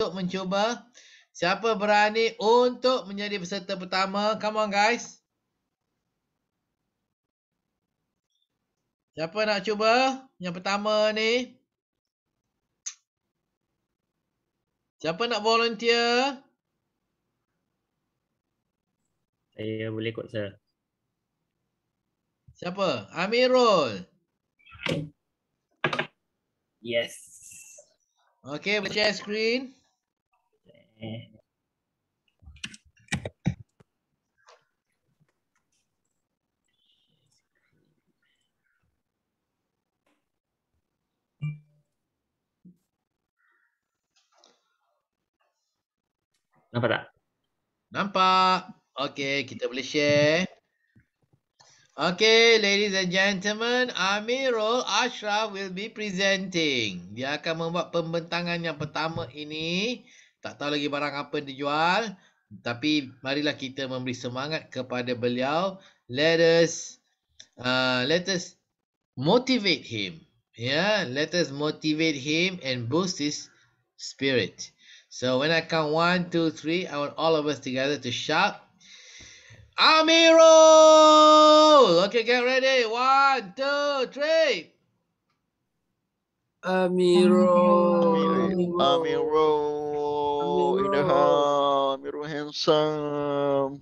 untuk mencuba. Siapa berani untuk menjadi peserta pertama? Come on guys. Siapa nak cuba yang pertama ni? Siapa nak volunteer? Saya boleh kot, sir. Siapa? Amirul. Yes. Okay, boleh share screen. Nampak tak? Nampak. Okay, kita boleh share. Okay, ladies and gentlemen, Amirul Ashraf will be presenting. Dia akan membuat pembentangan yang pertama ini. Tak tahu lagi barang apa yang dijual. Tapi marilah kita memberi semangat kepada beliau. Let us, uh, let us motivate him. Yeah, let us motivate him and boost his spirit. So when I count one, two, three, I want all of us together to shout, Amiro. Okay, get ready. One, two, three. Amiro, Amiro. Amirul. Amirul. Oh, in the ham. you handsome.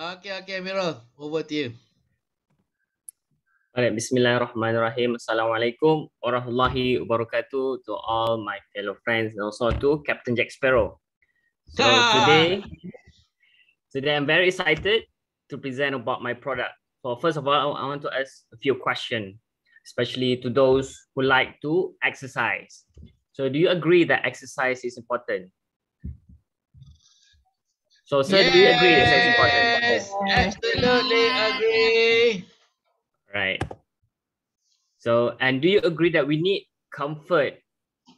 okay, okay, Mirul. Over to you. Alright, Bismillahirrahmanirrahim. Assalamualaikum warahmatullahi wabarakatuh to all my fellow friends and also to Captain Jack Sparrow. So today, today I'm very excited to present about my product. So first of all, I want to ask a few questions, especially to those who like to exercise. So do you agree that exercise is important? So sir, yes, do you agree exercise is important? Yes, absolutely agree. Right. So and do you agree that we need comfort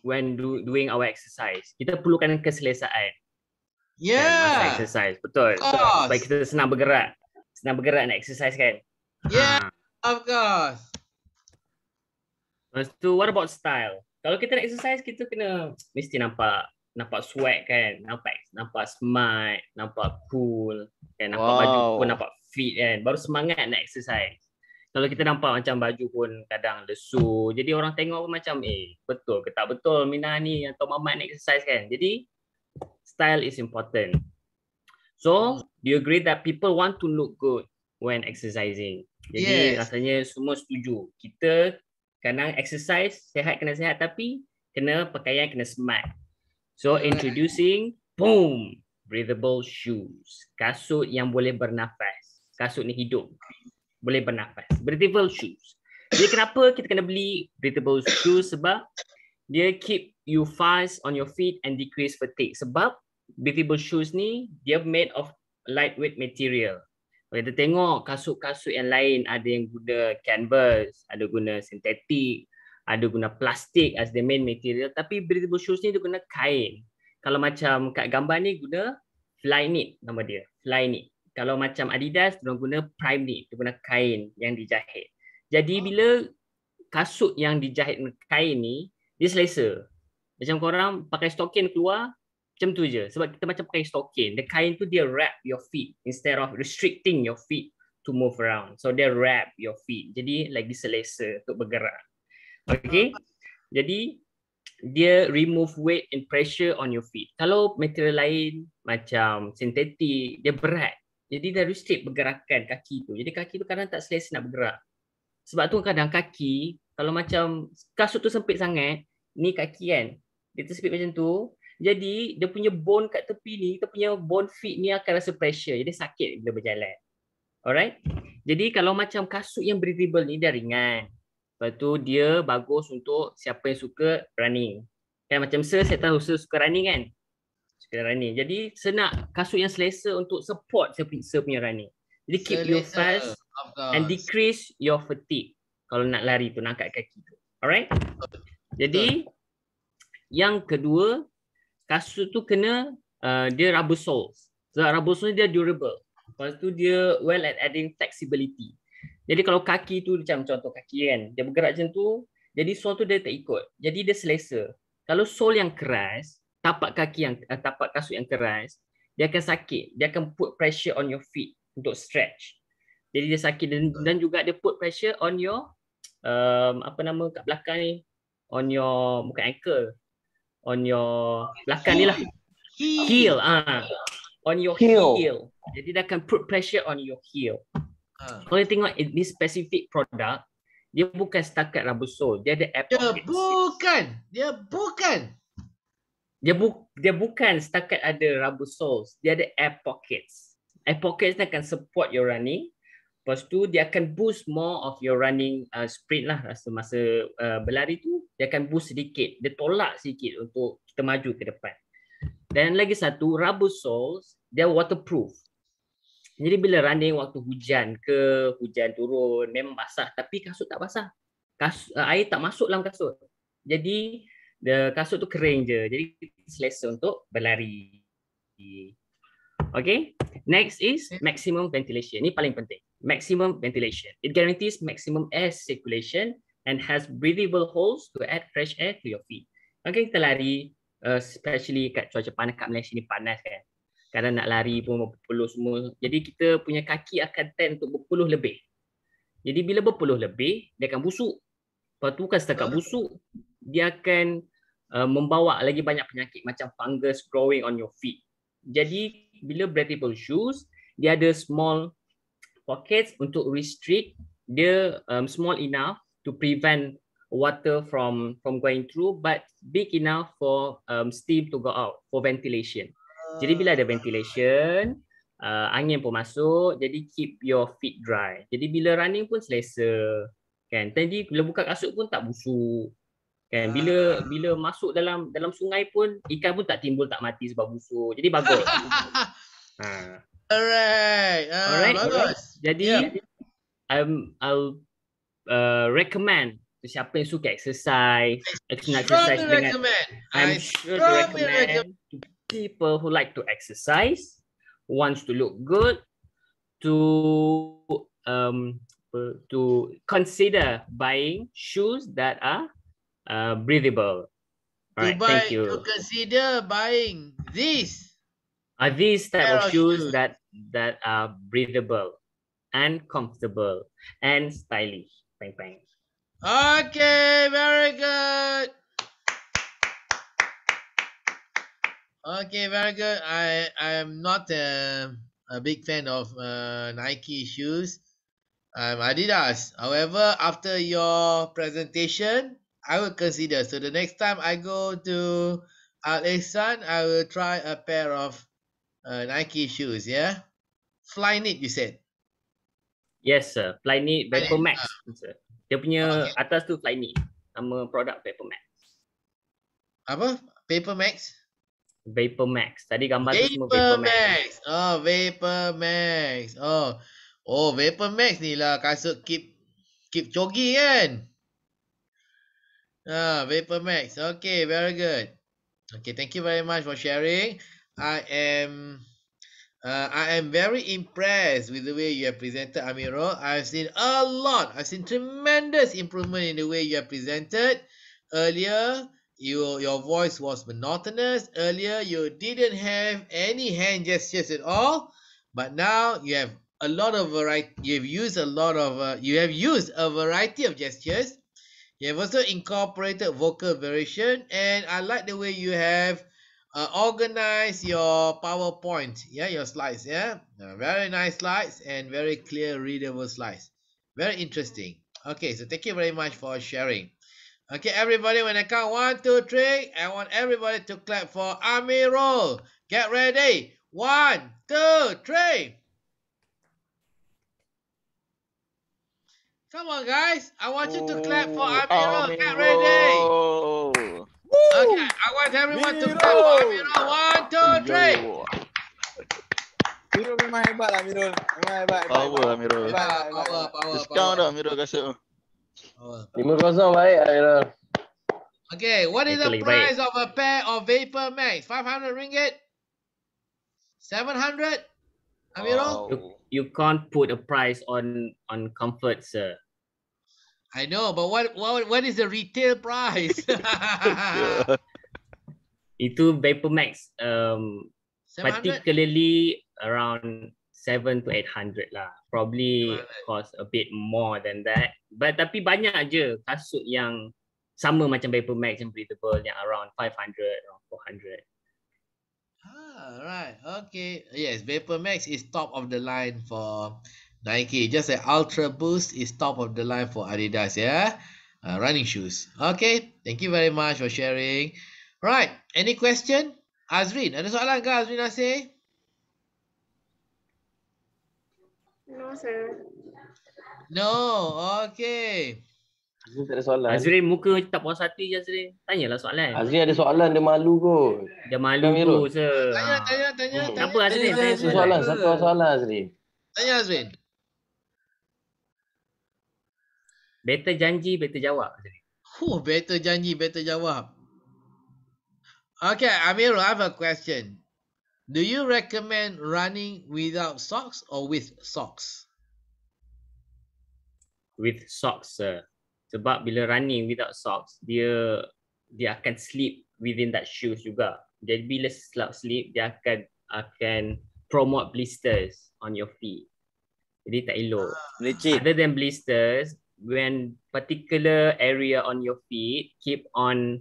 when do, doing our exercise? Kita perlukan keselesaan. Yeah. Masa exercise, betul. Supaya so, kita senang bergerak. Senang bergerak nak exercise kan? Yeah, ha. of course. Lepas tu, what about style? kalau kita nak exercise kita kena mesti nampak nampak swag kan nampak nampak smart nampak cool kan nampak wow. baju pun nampak fit kan baru semangat nak exercise kalau kita nampak macam baju pun kadang lesu jadi orang tengok pun macam eh betul ke tak betul Mina ni atau Mamat nak exercise kan jadi style is important so do you agree that people want to look good when exercising jadi yes. rasanya semua setuju kita kadang exercise sehat kena sehat tapi kena pakaian kena smart so hmm. introducing boom breathable shoes kasut yang boleh bernafas kasut ni hidup boleh bernafas breathable shoes jadi kenapa kita kena beli breathable shoes sebab dia keep you fast on your feet and decrease fatigue sebab breathable shoes ni dia made of lightweight material kita tengok kasut-kasut yang lain ada yang guna canvas, ada guna sintetik, ada guna plastik as the main material tapi breathable shoes ni dia guna kain. Kalau macam kat gambar ni guna fly knit nama dia, Fly knit. Kalau macam Adidas dia guna prime knit, dia guna kain yang dijahit. Jadi bila kasut yang dijahit dengan kain ni dia selesa. Macam korang pakai stocking keluar, macam tu je sebab kita macam pakai stocking the kain tu dia wrap your feet instead of restricting your feet to move around so dia wrap your feet jadi lagi selesa untuk bergerak okay jadi dia remove weight and pressure on your feet kalau material lain macam sintetik dia berat jadi dia restrict pergerakan kaki tu jadi kaki tu kadang tak selesa nak bergerak sebab tu kadang kaki kalau macam kasut tu sempit sangat ni kaki kan dia tersepit macam tu jadi dia punya bone kat tepi ni, dia punya bone feet ni akan rasa pressure. Jadi sakit bila berjalan. Alright. Jadi kalau macam kasut yang breathable ni dia ringan. Lepas tu dia bagus untuk siapa yang suka running. Kan macam sir, saya tahu sir suka running kan? Suka running. Jadi senak kasut yang selesa untuk support sir punya running. Jadi keep selesa. your fast and decrease your fatigue. Kalau nak lari tu, nak angkat kaki tu. Alright? Jadi yang kedua kasut tu kena uh, dia rubber sole. Sebab rubber sole dia durable. Lepas tu dia well at adding flexibility. Jadi kalau kaki tu macam contoh kaki kan, dia bergerak macam tu, jadi sole tu dia tak ikut. Jadi dia selesa. Kalau sole yang keras, tapak kaki yang uh, tapak kasut yang keras, dia akan sakit. Dia akan put pressure on your feet untuk stretch. Jadi dia sakit dan, dan juga dia put pressure on your um, apa nama kat belakang ni on your bukan ankle on your belakang ni lah. Heel. Ah. Uh. On your heel. heel. Jadi dia akan put pressure on your heel. Uh. Kalau tengok ini specific product, dia bukan setakat rubber sole. Dia ada app. Dia bukan. Dia bukan. Dia, bu- dia bukan setakat ada rubber soles. Dia ada air pockets. Air pockets ni akan support your running. Lepas tu dia akan boost more of your running uh, sprint lah rasa masa uh, berlari tu dia akan boost sedikit dia tolak sikit untuk kita maju ke depan. Dan lagi satu rubber soles dia waterproof. Jadi bila running waktu hujan ke hujan turun memang basah tapi kasut tak basah. Kasut, uh, air tak masuk dalam kasut. Jadi the kasut tu kering je. Jadi selesa untuk berlari. Okay. Next is maximum ventilation. Ni paling penting maximum ventilation. It guarantees maximum air circulation and has breathable holes to add fresh air to your feet. Okay, kita lari, uh, especially kat cuaca panas kat Malaysia ni panas kan. Kadang nak lari pun berpuluh semua. Jadi kita punya kaki akan tend untuk berpuluh lebih. Jadi bila berpuluh lebih, dia akan busuk. Lepas tu kan setakat busuk, dia akan uh, membawa lagi banyak penyakit macam fungus growing on your feet. Jadi bila breathable shoes, dia ada small pockets untuk restrict dia um, small enough to prevent water from from going through but big enough for um, steam to go out for ventilation. Jadi bila ada ventilation, uh, angin pun masuk, jadi keep your feet dry. Jadi bila running pun selesa. Kan? Tadi bila buka kasut pun tak busuk. Kan? Bila bila masuk dalam dalam sungai pun ikan pun tak timbul tak mati sebab busuk. Jadi bagus. ha. Alright. Uh, Alright. Bagus. Jadi, yeah. I'm, I'll uh, recommend to siapa yang suka exercise. strongly exercise recommend. I'm I sure to recommend, recommend to people who like to exercise, wants to look good, to um to consider buying shoes that are uh, breathable. right, to buy, thank you. To consider buying this. Are these type of oh, shoes, that that are breathable and comfortable and stylish? Bang bang. Okay, very good. Okay, very good. I I am not a a big fan of uh, Nike shoes. I'm Adidas. However, after your presentation, I will consider. So the next time I go to Al Ihsan, I will try a pair of uh, Nike shoes, yeah. Flyknit, you said. Yes, sir. Flyknit Vapormax, uh, ah. sir. Dia punya oh, okay. atas tu Flyknit. Nama produk max. Apa? max? Vapormax? max. Tadi gambar Vapor tu semua Vapormax. Max. Oh, max. Oh. Oh, max ni lah kasut keep keep chogi kan? Ah, max. Okay, very good. Okay, thank you very much for sharing. I am uh, I am very impressed with the way you have presented Amirul. I've seen a lot. I've seen tremendous improvement in the way you have presented. Earlier, you, your voice was monotonous. Earlier, you didn't have any hand gestures at all. But now you have a lot of variety. You've used a lot of. Uh, you have used a variety of gestures. You have also incorporated vocal variation, and I like the way you have uh, organize your PowerPoint, yeah, your slides, yeah. Uh, very nice slides and very clear readable slides. Very interesting. Okay, so thank you very much for sharing. Okay, everybody, when I count one, two, three, I want everybody to clap for Amirul. Get ready. One, two, three. Come on, guys. I want you to clap for Amirul. Oh, Amirul. Get ready. Okay, I want everyone Miro. to clap for Miro. One, two, oh, three. Miro memang hebat lah Miro. Memang hebat. Power lah Power, Power, power. Discount dah Miro kasut. Lima kosong baik Miro. Okay, what is the price of a pair of Vapor Max? 500 ringgit? 700? Amiro? Oh. You, you can't put a price on on comfort, sir. I know, but what what what is the retail price? Itu Vapor Max um particularly around seven to eight hundred lah. Probably cost a bit more than that. But tapi banyak aja kasut yang sama macam Vapor Max yang breathable yang around five hundred or four hundred. Ah, right. Okay. Yes, Vapor Max is top of the line for Nike. Just an Ultra Boost is top of the line for Adidas, yeah. Uh, running shoes. Okay, thank you very much for sharing. Right, any question? Azrin, ada soalan ke Azrin Nasi. No, sir. No, okay. Azrin tak ada soalan. Azrin muka tak puas hati je Azrin. Tanyalah soalan. Azrin ada soalan dia malu ko. Dia malu tu se. Tanya tanya hmm. tanya. Apa Azrin? Tanya, tanya, tanya, tanya, tanya, tanya, tanya, tanya, tanya, tanya, tanya, tanya, tanya, tanya, tanya, Better janji, better jawab. Oh, better janji, better jawab. Okay, Amir, I have a question. Do you recommend running without socks or with socks? With socks, sir. Sebab bila running without socks, dia dia akan sleep within that shoes juga. Jadi bila sleep sleep, dia akan akan promote blisters on your feet. Jadi tak elok. Uh, Other than blisters, when particular area on your feet keep on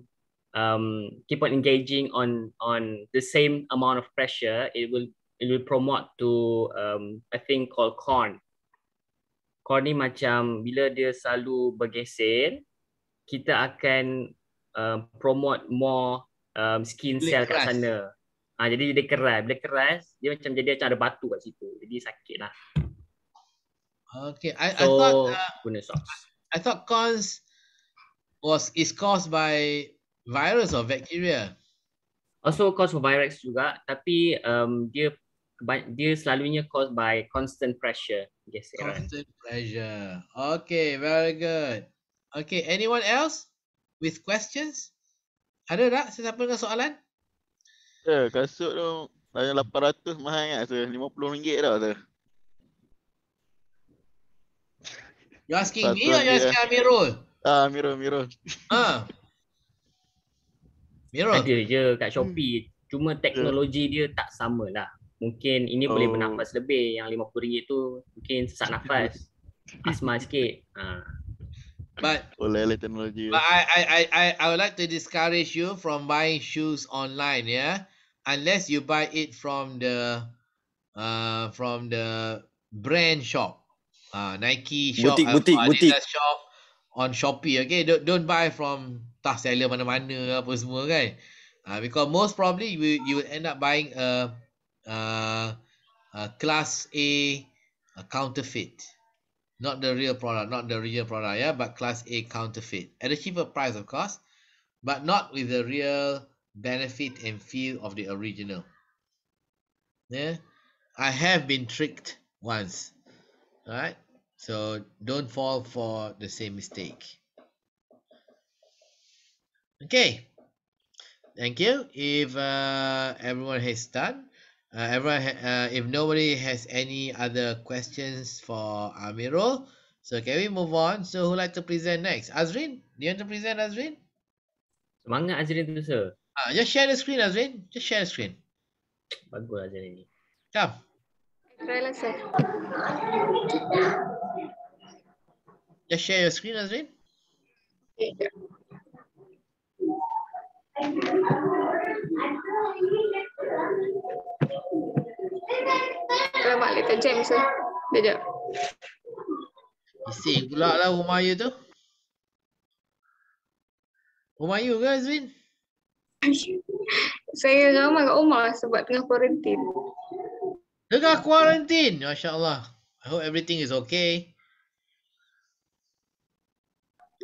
um, keep on engaging on on the same amount of pressure it will it will promote to um, a thing called corn corn ni macam bila dia selalu bergeser kita akan uh, promote more um, skin cell Lekras. kat sana Ah ha, jadi dia keras, bila keras dia macam jadi macam ada batu kat situ. Jadi sakitlah. Okay, I, so, I thought uh, I thought cause was is caused by virus or bacteria. Also caused by virus juga, tapi um dia dia selalunya caused by constant pressure. Yes, constant pressure. Okay, very good. Okay, anyone else with questions? Ada tak sesiapa dengan soalan? Ya, yeah, kasut tu tanya 800 mahal kan? So, RM50 tau tu. You asking Satu me or you eh. asking Amirul? Ah, Amirul, Amirul. Ah. Amirul. Ada je kat Shopee. Hmm. Cuma teknologi yeah. dia tak sama lah. Mungkin ini oh. boleh bernafas lebih. Yang RM50 tu mungkin sesak nafas. Asma sikit. Ah. But oleh lah teknologi. But I I I I I would like to discourage you from buying shoes online, yeah. Unless you buy it from the uh from the brand shop. uh, Nike shop, boutique, uh, Adidas boutique. shop on Shopee. Okay, don't, don't buy from tah seller mana-mana apa semua kan. Uh, because most probably you you will end up buying a, a, a class A, a counterfeit. Not the real product, not the real product, yeah, but class A counterfeit. At a cheaper price, of course, but not with the real benefit and feel of the original. Yeah. I have been tricked once Right, so don't fall for the same mistake okay thank you if uh, everyone has done uh, everyone uh, if nobody has any other questions for Amiro so can we move on so who like to present next Azrin do you want to present Azrin semangat Azrin tu sir uh, just share the screen Azrin just share the screen bagus Azrin ni come Relaxer. Just share your screen, Azri. Ramak little James tu. Sekejap. Isik pula lah rumah you tu. Rumah you ke Azwin? Saya ramai kat rumah sebab tengah quarantine. Tengah kuarantin. Masya Allah. I hope everything is okay.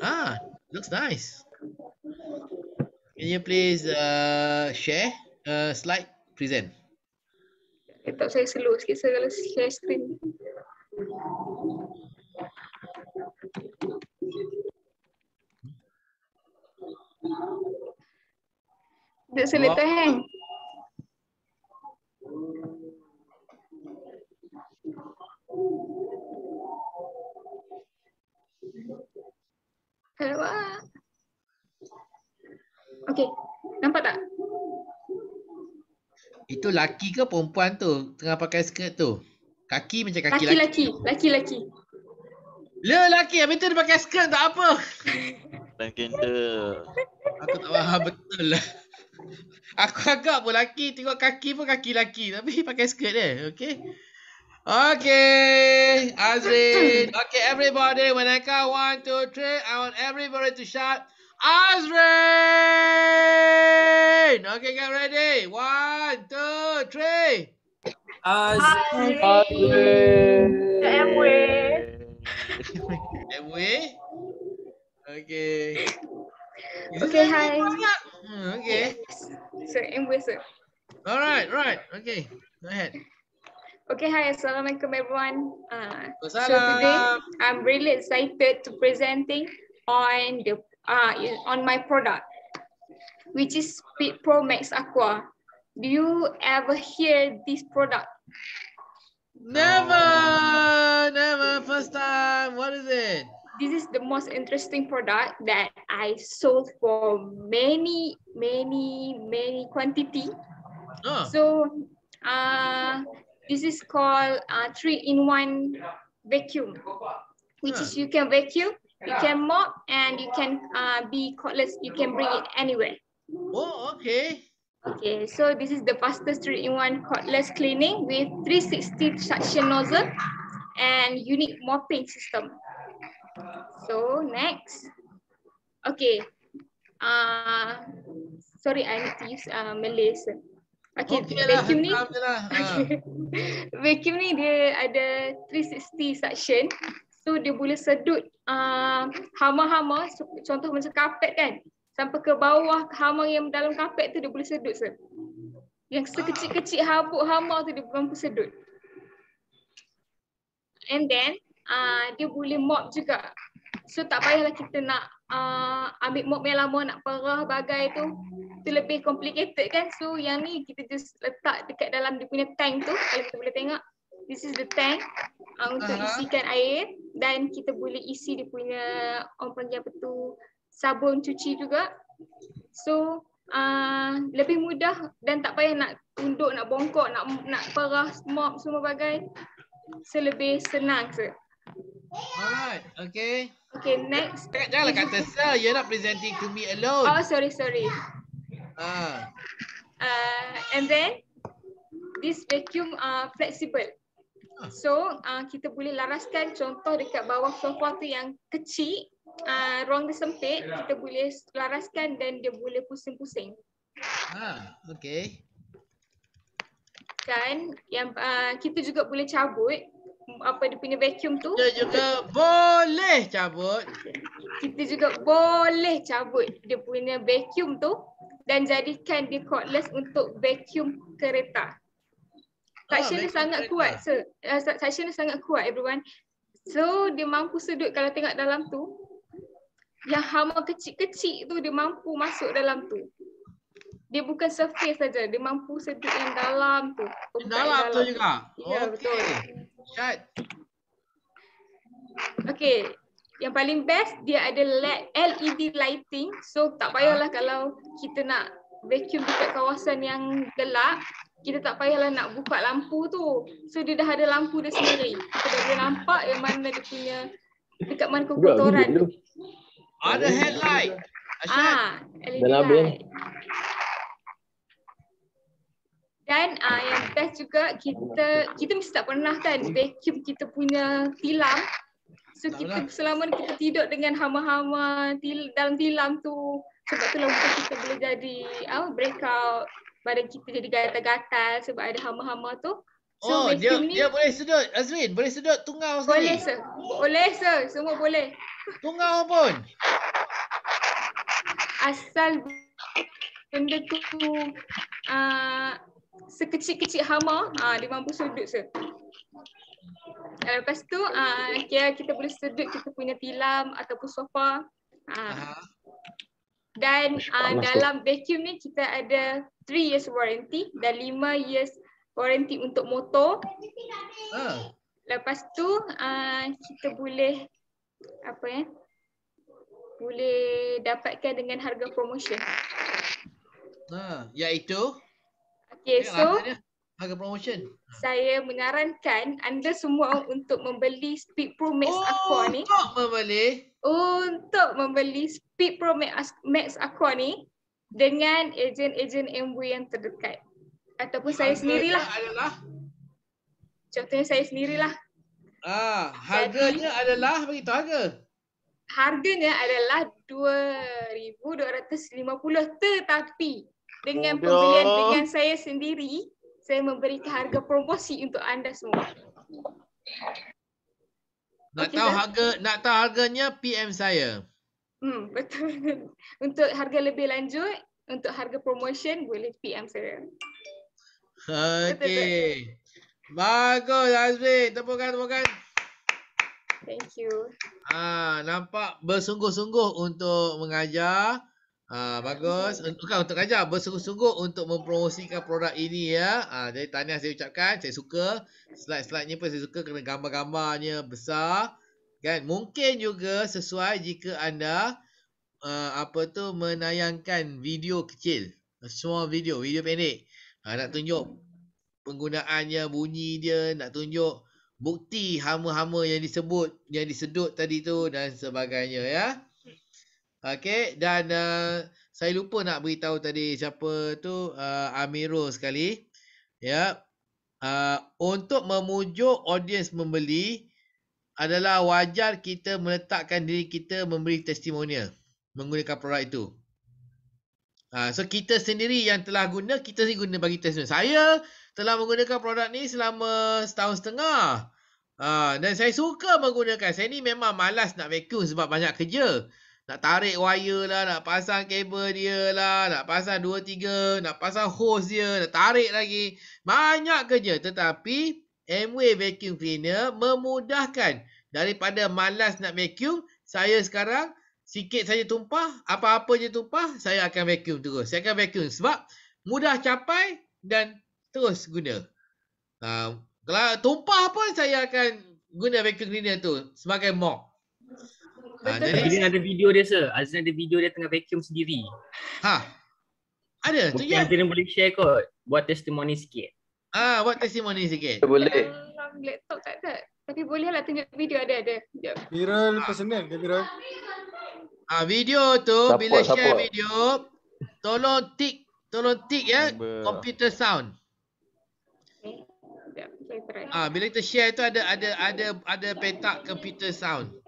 Ah, looks nice. Can you please uh, share uh, slide present? Tak saya slow sikit saya kalau share screen. Dia selitah, Hang. Oh. Hello. Okay. Nampak tak? Itu laki ke perempuan tu tengah pakai skirt tu? Kaki macam kaki laki. Laki laki. Laki laki. Le laki habis tu dia pakai skirt tak apa? Thank you. Aku tak faham betul lah. Aku agak pun laki tengok kaki pun kaki laki tapi pakai skirt eh. Okay. Okay, Azrin. Okay, everybody, when I count one, two, three, I want everybody to shout, Azrin! Okay, get ready. One, two, three. Azrin. Azrin. Amway. Okay. Is okay, hi. Okay. Sir, Amway, sir. All right, right. Okay, go ahead. Okay, hi, Assalamualaikum everyone. Uh, so today I'm really excited to presenting on the uh, on my product, which is Speed Pro Max Aqua. Do you ever hear this product? Never, never, first time. What is it? This is the most interesting product that I sold for many, many, many quantity. Oh. So, uh, this is called uh, three-in-one vacuum, which is you can vacuum, you can mop, and you can uh, be cordless. You can bring it anywhere. Oh, okay. Okay, so this is the fastest three-in-one cordless cleaning with 360 suction nozzle and unique mopping system. So next, okay. Uh, sorry, I need to use uh, Malaysian. Okay, lah, Vacuum ni lah, ha. Vacuum ni dia ada 360 suction So dia boleh sedut ah, Hama-hama, uh, contoh macam Kapet kan, sampai ke bawah Hama yang dalam kapet tu dia boleh sedut sir. Yang sekecil-kecil ah. Habuk hama tu dia mampu sedut And then uh, Dia boleh mop juga So tak payahlah kita nak uh, ambil mop yang lama nak perah bagai tu tu lebih complicated kan so yang ni kita just letak dekat dalam dia punya tank tu kalau kita boleh tengok this is the tank uh, untuk uh-huh. isikan air dan kita boleh isi dia punya orang panggil apa tu sabun cuci juga so uh, lebih mudah dan tak payah nak tunduk nak bongkok nak nak perah mop semua bagai selebih senang ke se. Alright, okay. Okay, next. Kak, janganlah kata sir, you're not presenting to me alone. Oh, sorry, sorry. Ah. Uh, and then, this vacuum uh, flexible. Ah. So, uh, kita boleh laraskan contoh dekat bawah sofa tu yang kecil, uh, ruang dia sempit, kita boleh laraskan dan dia boleh pusing-pusing. Ah, okay. Dan yang uh, kita juga boleh cabut apa dia punya vacuum tu. Kita juga boleh cabut. Kita juga boleh cabut dia punya vacuum tu dan jadikan dia cordless untuk vacuum kereta. Ah, Suction ni sangat kuat. So, uh, ni sangat kuat everyone. So dia mampu sedut kalau tengok dalam tu. Yang hama kecil-kecil tu dia mampu masuk dalam tu dia bukan surface saja dia mampu sentuh yang dalam tu dalam, dalam tu juga ya okay. betul chat yang paling best dia ada LED e lighting so tak payahlah ha. kalau kita nak vacuum dekat kawasan yang gelap kita tak payahlah nak buka lampu tu so dia dah ada lampu dia sendiri kita dah boleh nampak yang mana dia punya dekat mana kotoran ada headlight Ah, LED lah, light. Kan uh, yang best juga kita kita mesti tak pernah kan vacuum kita punya tilam. So tak kita lah. selama kita tidur dengan hama-hama til, dalam tilam tu sebab tu lah kita boleh jadi ah uh, breakout badan kita jadi gatal-gatal sebab ada hama-hama tu. So, oh dia ni, dia boleh sedut Azrin boleh sedut tunggal sekali. Boleh sir. Boleh sir. Semua boleh. tunggal pun. Asal benda tu uh, sekecil-kecil hama uh, dia mampu sudut se. Uh, lepas tu uh, kira kita boleh sedut kita punya tilam ataupun sofa. Uh. Dan uh, dalam vacuum ni kita ada 3 years warranty dan 5 years warranty untuk motor. Ha. Lepas tu uh, kita boleh apa ya? Boleh dapatkan dengan harga promotion. nah ha, uh, iaitu Okay, okay so harga promotion. Ha. Saya menyarankan anda semua untuk membeli Speed Pro Max oh, Aqua ni. Untuk membeli. Untuk membeli Speed Pro Max Aqua ni dengan ejen-ejen MW yang terdekat. Ataupun harga saya sendirilah. Adalah. Contohnya saya sendirilah. Ah, ha, harganya Jadi, adalah begitu harga. Harganya adalah 2250 tetapi dengan Udah. pembelian dengan saya sendiri, saya memberi harga promosi untuk anda semua. Nak okay, tahu tak? harga, nak tahu harganya PM saya. Hmm, betul. Untuk harga lebih lanjut, untuk harga promotion boleh PM saya. Okey. Bagus Azmi, tepukan tepukan. Thank you. Ah, nampak bersungguh-sungguh untuk mengajar. Ha, bagus. Bukan untuk Kajar. Bersungguh-sungguh untuk mempromosikan produk ini ya. Ha, jadi tanya saya ucapkan. Saya suka. Slide-slide ni pun saya suka kerana gambar-gambarnya besar. Kan? Mungkin juga sesuai jika anda uh, apa tu menayangkan video kecil. Small video. Video pendek. Ha, nak tunjuk penggunaannya, bunyi dia. Nak tunjuk bukti hama-hama yang disebut, yang disedut tadi tu dan sebagainya ya. Okay, dan uh, saya lupa nak beritahu tadi siapa tu uh, Amirul sekali. Ya. Yeah. Uh, untuk memujuk audiens membeli adalah wajar kita meletakkan diri kita memberi testimonial menggunakan produk itu. Uh, so kita sendiri yang telah guna, kita sendiri guna bagi testimonial. Saya telah menggunakan produk ni selama setahun setengah. Uh, dan saya suka menggunakan. Saya ni memang malas nak vacuum sebab banyak kerja. Nak tarik wire lah, nak pasang kabel dia lah, nak pasang dua tiga, nak pasang hose dia, nak tarik lagi. Banyak kerja tetapi Amway Vacuum Cleaner memudahkan daripada malas nak vacuum, saya sekarang sikit saja tumpah, apa-apa je tumpah, saya akan vacuum terus. Saya akan vacuum sebab mudah capai dan terus guna. Ah, kalau tumpah pun saya akan guna vacuum cleaner tu sebagai mop. Ah, Betul. Jadi Azlin ada video dia sir. Azlin ada video dia tengah vacuum sendiri. Ha. Ada tu ya. Azlin boleh share kot. Buat testimoni sikit. Ah, buat testimoni sikit. Boleh. Dalam laptop tak ada. Tapi boleh lah tunjuk video ada ada. Jom. Viral ha. personal ke viral? Ah, video tu support, bila support. share video tolong tik tolong tik ya Number. computer sound. Ah, bila kita share tu ada ada ada ada petak computer sound.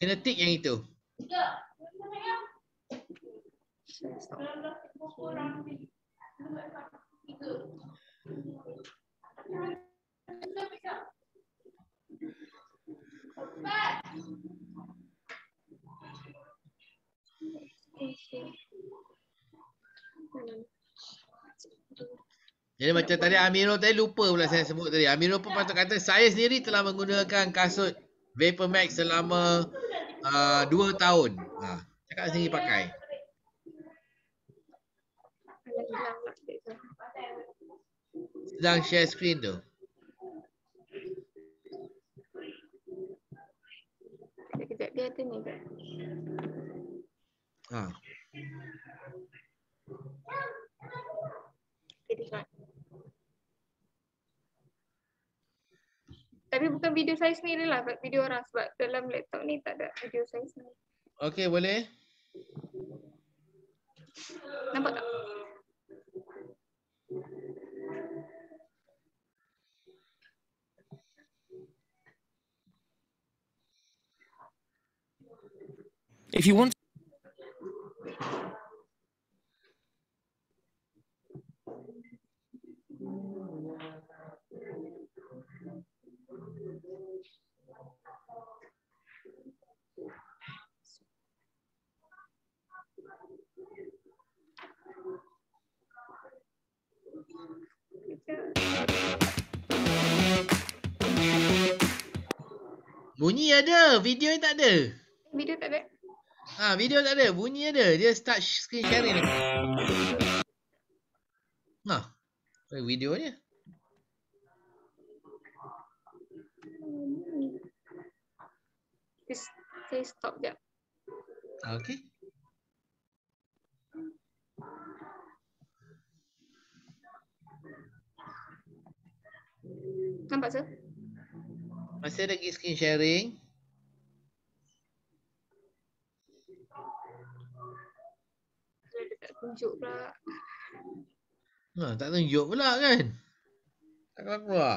Kinetik yang itu. Jadi macam tadi Amirul tadi lupa pula saya sebut tadi. Amirul pun patut kata saya sendiri telah menggunakan kasut Vapor Max selama uh, 2 tahun. Ha, cakap sini pakai. Sedang share screen tu. kejap dia ada ni. Ha. Tapi bukan video saya sendiri lah, video orang sebab dalam laptop ni tak ada video saya sendiri. Okay, boleh. Nampak tak? If you want Bunyi ada, video tak ada. Video tak ada. Ha, video tak ada, bunyi ada. Dia start screen sharing. Ha. Nah. Eh, Oi, video dia. Please, stop dia. Okay. Nampak tak? Masih lagi screen sharing. Tak tunjuk pula. Ha, tak tunjuk pula kan? Tak keluar.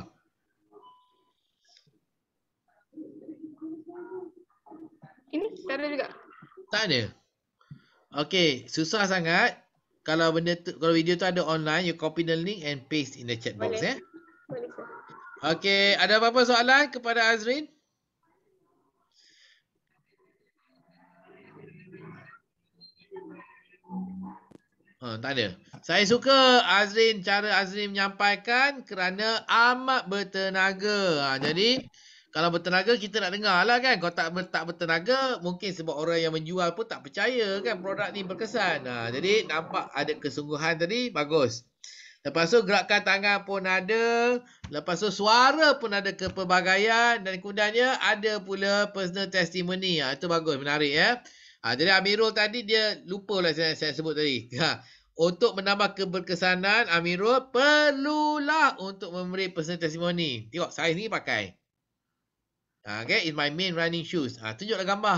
Ini tak ada juga. Tak ada. Okey, susah sangat. Kalau benda tu, kalau video tu ada online, you copy the link and paste in the chat box Boleh. ya. Okey, ada apa-apa soalan kepada Azrin? Ha, tak ada. Saya suka Azrin, cara Azrin menyampaikan kerana amat bertenaga. Ha, jadi, kalau bertenaga kita nak dengar lah kan. Kalau tak, tak bertenaga, mungkin sebab orang yang menjual pun tak percaya kan produk ni berkesan. Ha, jadi, nampak ada kesungguhan tadi, Bagus. Lepas tu gerakan tangan pun ada. Lepas tu suara pun ada kepelbagaian. Dan kemudiannya ada pula personal testimony. Ha, itu bagus, menarik ya. Ha, jadi Amirul tadi dia lupa lah saya, saya sebut tadi. Ha, untuk menambah keberkesanan Amirul perlulah untuk memberi personal testimony. Tengok saya ni pakai. Ha, okay, it's my main running shoes. Ha, tunjuklah gambar.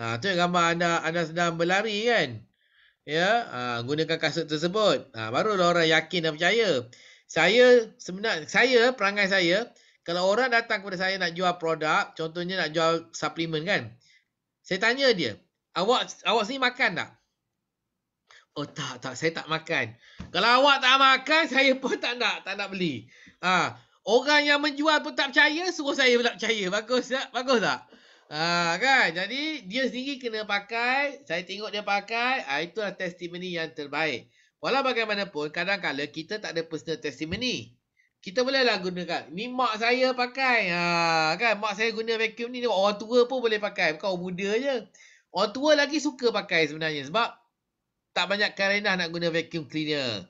Ha, tunjuk gambar anda, anda sedang berlari kan ya ha, gunakan kasut tersebut ha, barulah orang yakin dan percaya saya sebenarnya saya perangai saya kalau orang datang kepada saya nak jual produk contohnya nak jual suplemen kan saya tanya dia awak awak sini makan tak oh tak tak saya tak makan kalau awak tak makan saya pun tak nak tak nak beli ha, orang yang menjual pun tak percaya suruh saya pula percaya bagus tak bagus tak Ah ha, kan? Jadi dia sendiri kena pakai, saya tengok dia pakai, ha, itulah testimoni yang terbaik. Walau bagaimanapun, kadang-kadang kita tak ada personal testimoni. Kita bolehlah gunakan. Ni mak saya pakai. Ha, kan? Mak saya guna vacuum ni. Orang tua pun boleh pakai. Bukan orang muda je. Orang tua lagi suka pakai sebenarnya. Sebab tak banyak karenah nak guna vacuum cleaner.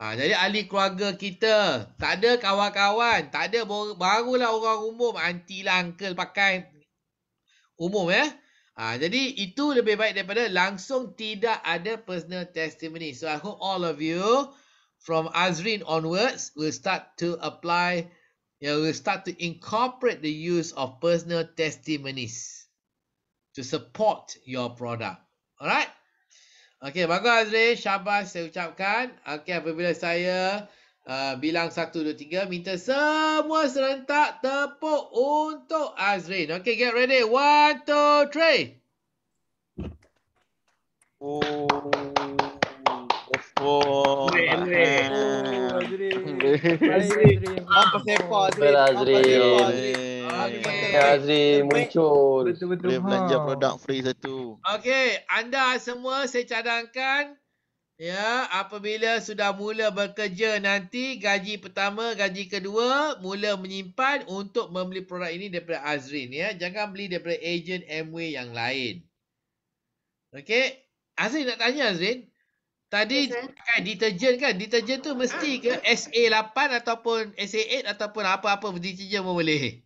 Ha, jadi ahli keluarga kita. Tak ada kawan-kawan. Tak ada. Barulah orang umum. Auntie lah, uncle pakai umum ya. Ha, jadi itu lebih baik daripada langsung tidak ada personal testimony. So I hope all of you from Azrin onwards will start to apply, you know, will start to incorporate the use of personal testimonies to support your product. Alright? Okay, bagus Azrin. Syabas saya ucapkan. Okay, apabila saya uh, bilang 1, 2, 3. Minta semua serentak tepuk untuk Azrin. Okay, get ready. 1, 2, 3. Oh. Oh, Azri. Azri. Azri. Azri. Azri. muncul. Dia belanja produk free satu. Okey, anda semua saya cadangkan Ya, apabila sudah mula bekerja nanti gaji pertama, gaji kedua mula menyimpan untuk membeli produk ini daripada Azrin ya. Jangan beli daripada ejen Amway yang lain. Okey. Azrin nak tanya Azrin. Tadi pakai yes, deterjen kan? Deterjen tu mesti ke SA8 ataupun SA8 ataupun apa-apa deterjen pun boleh.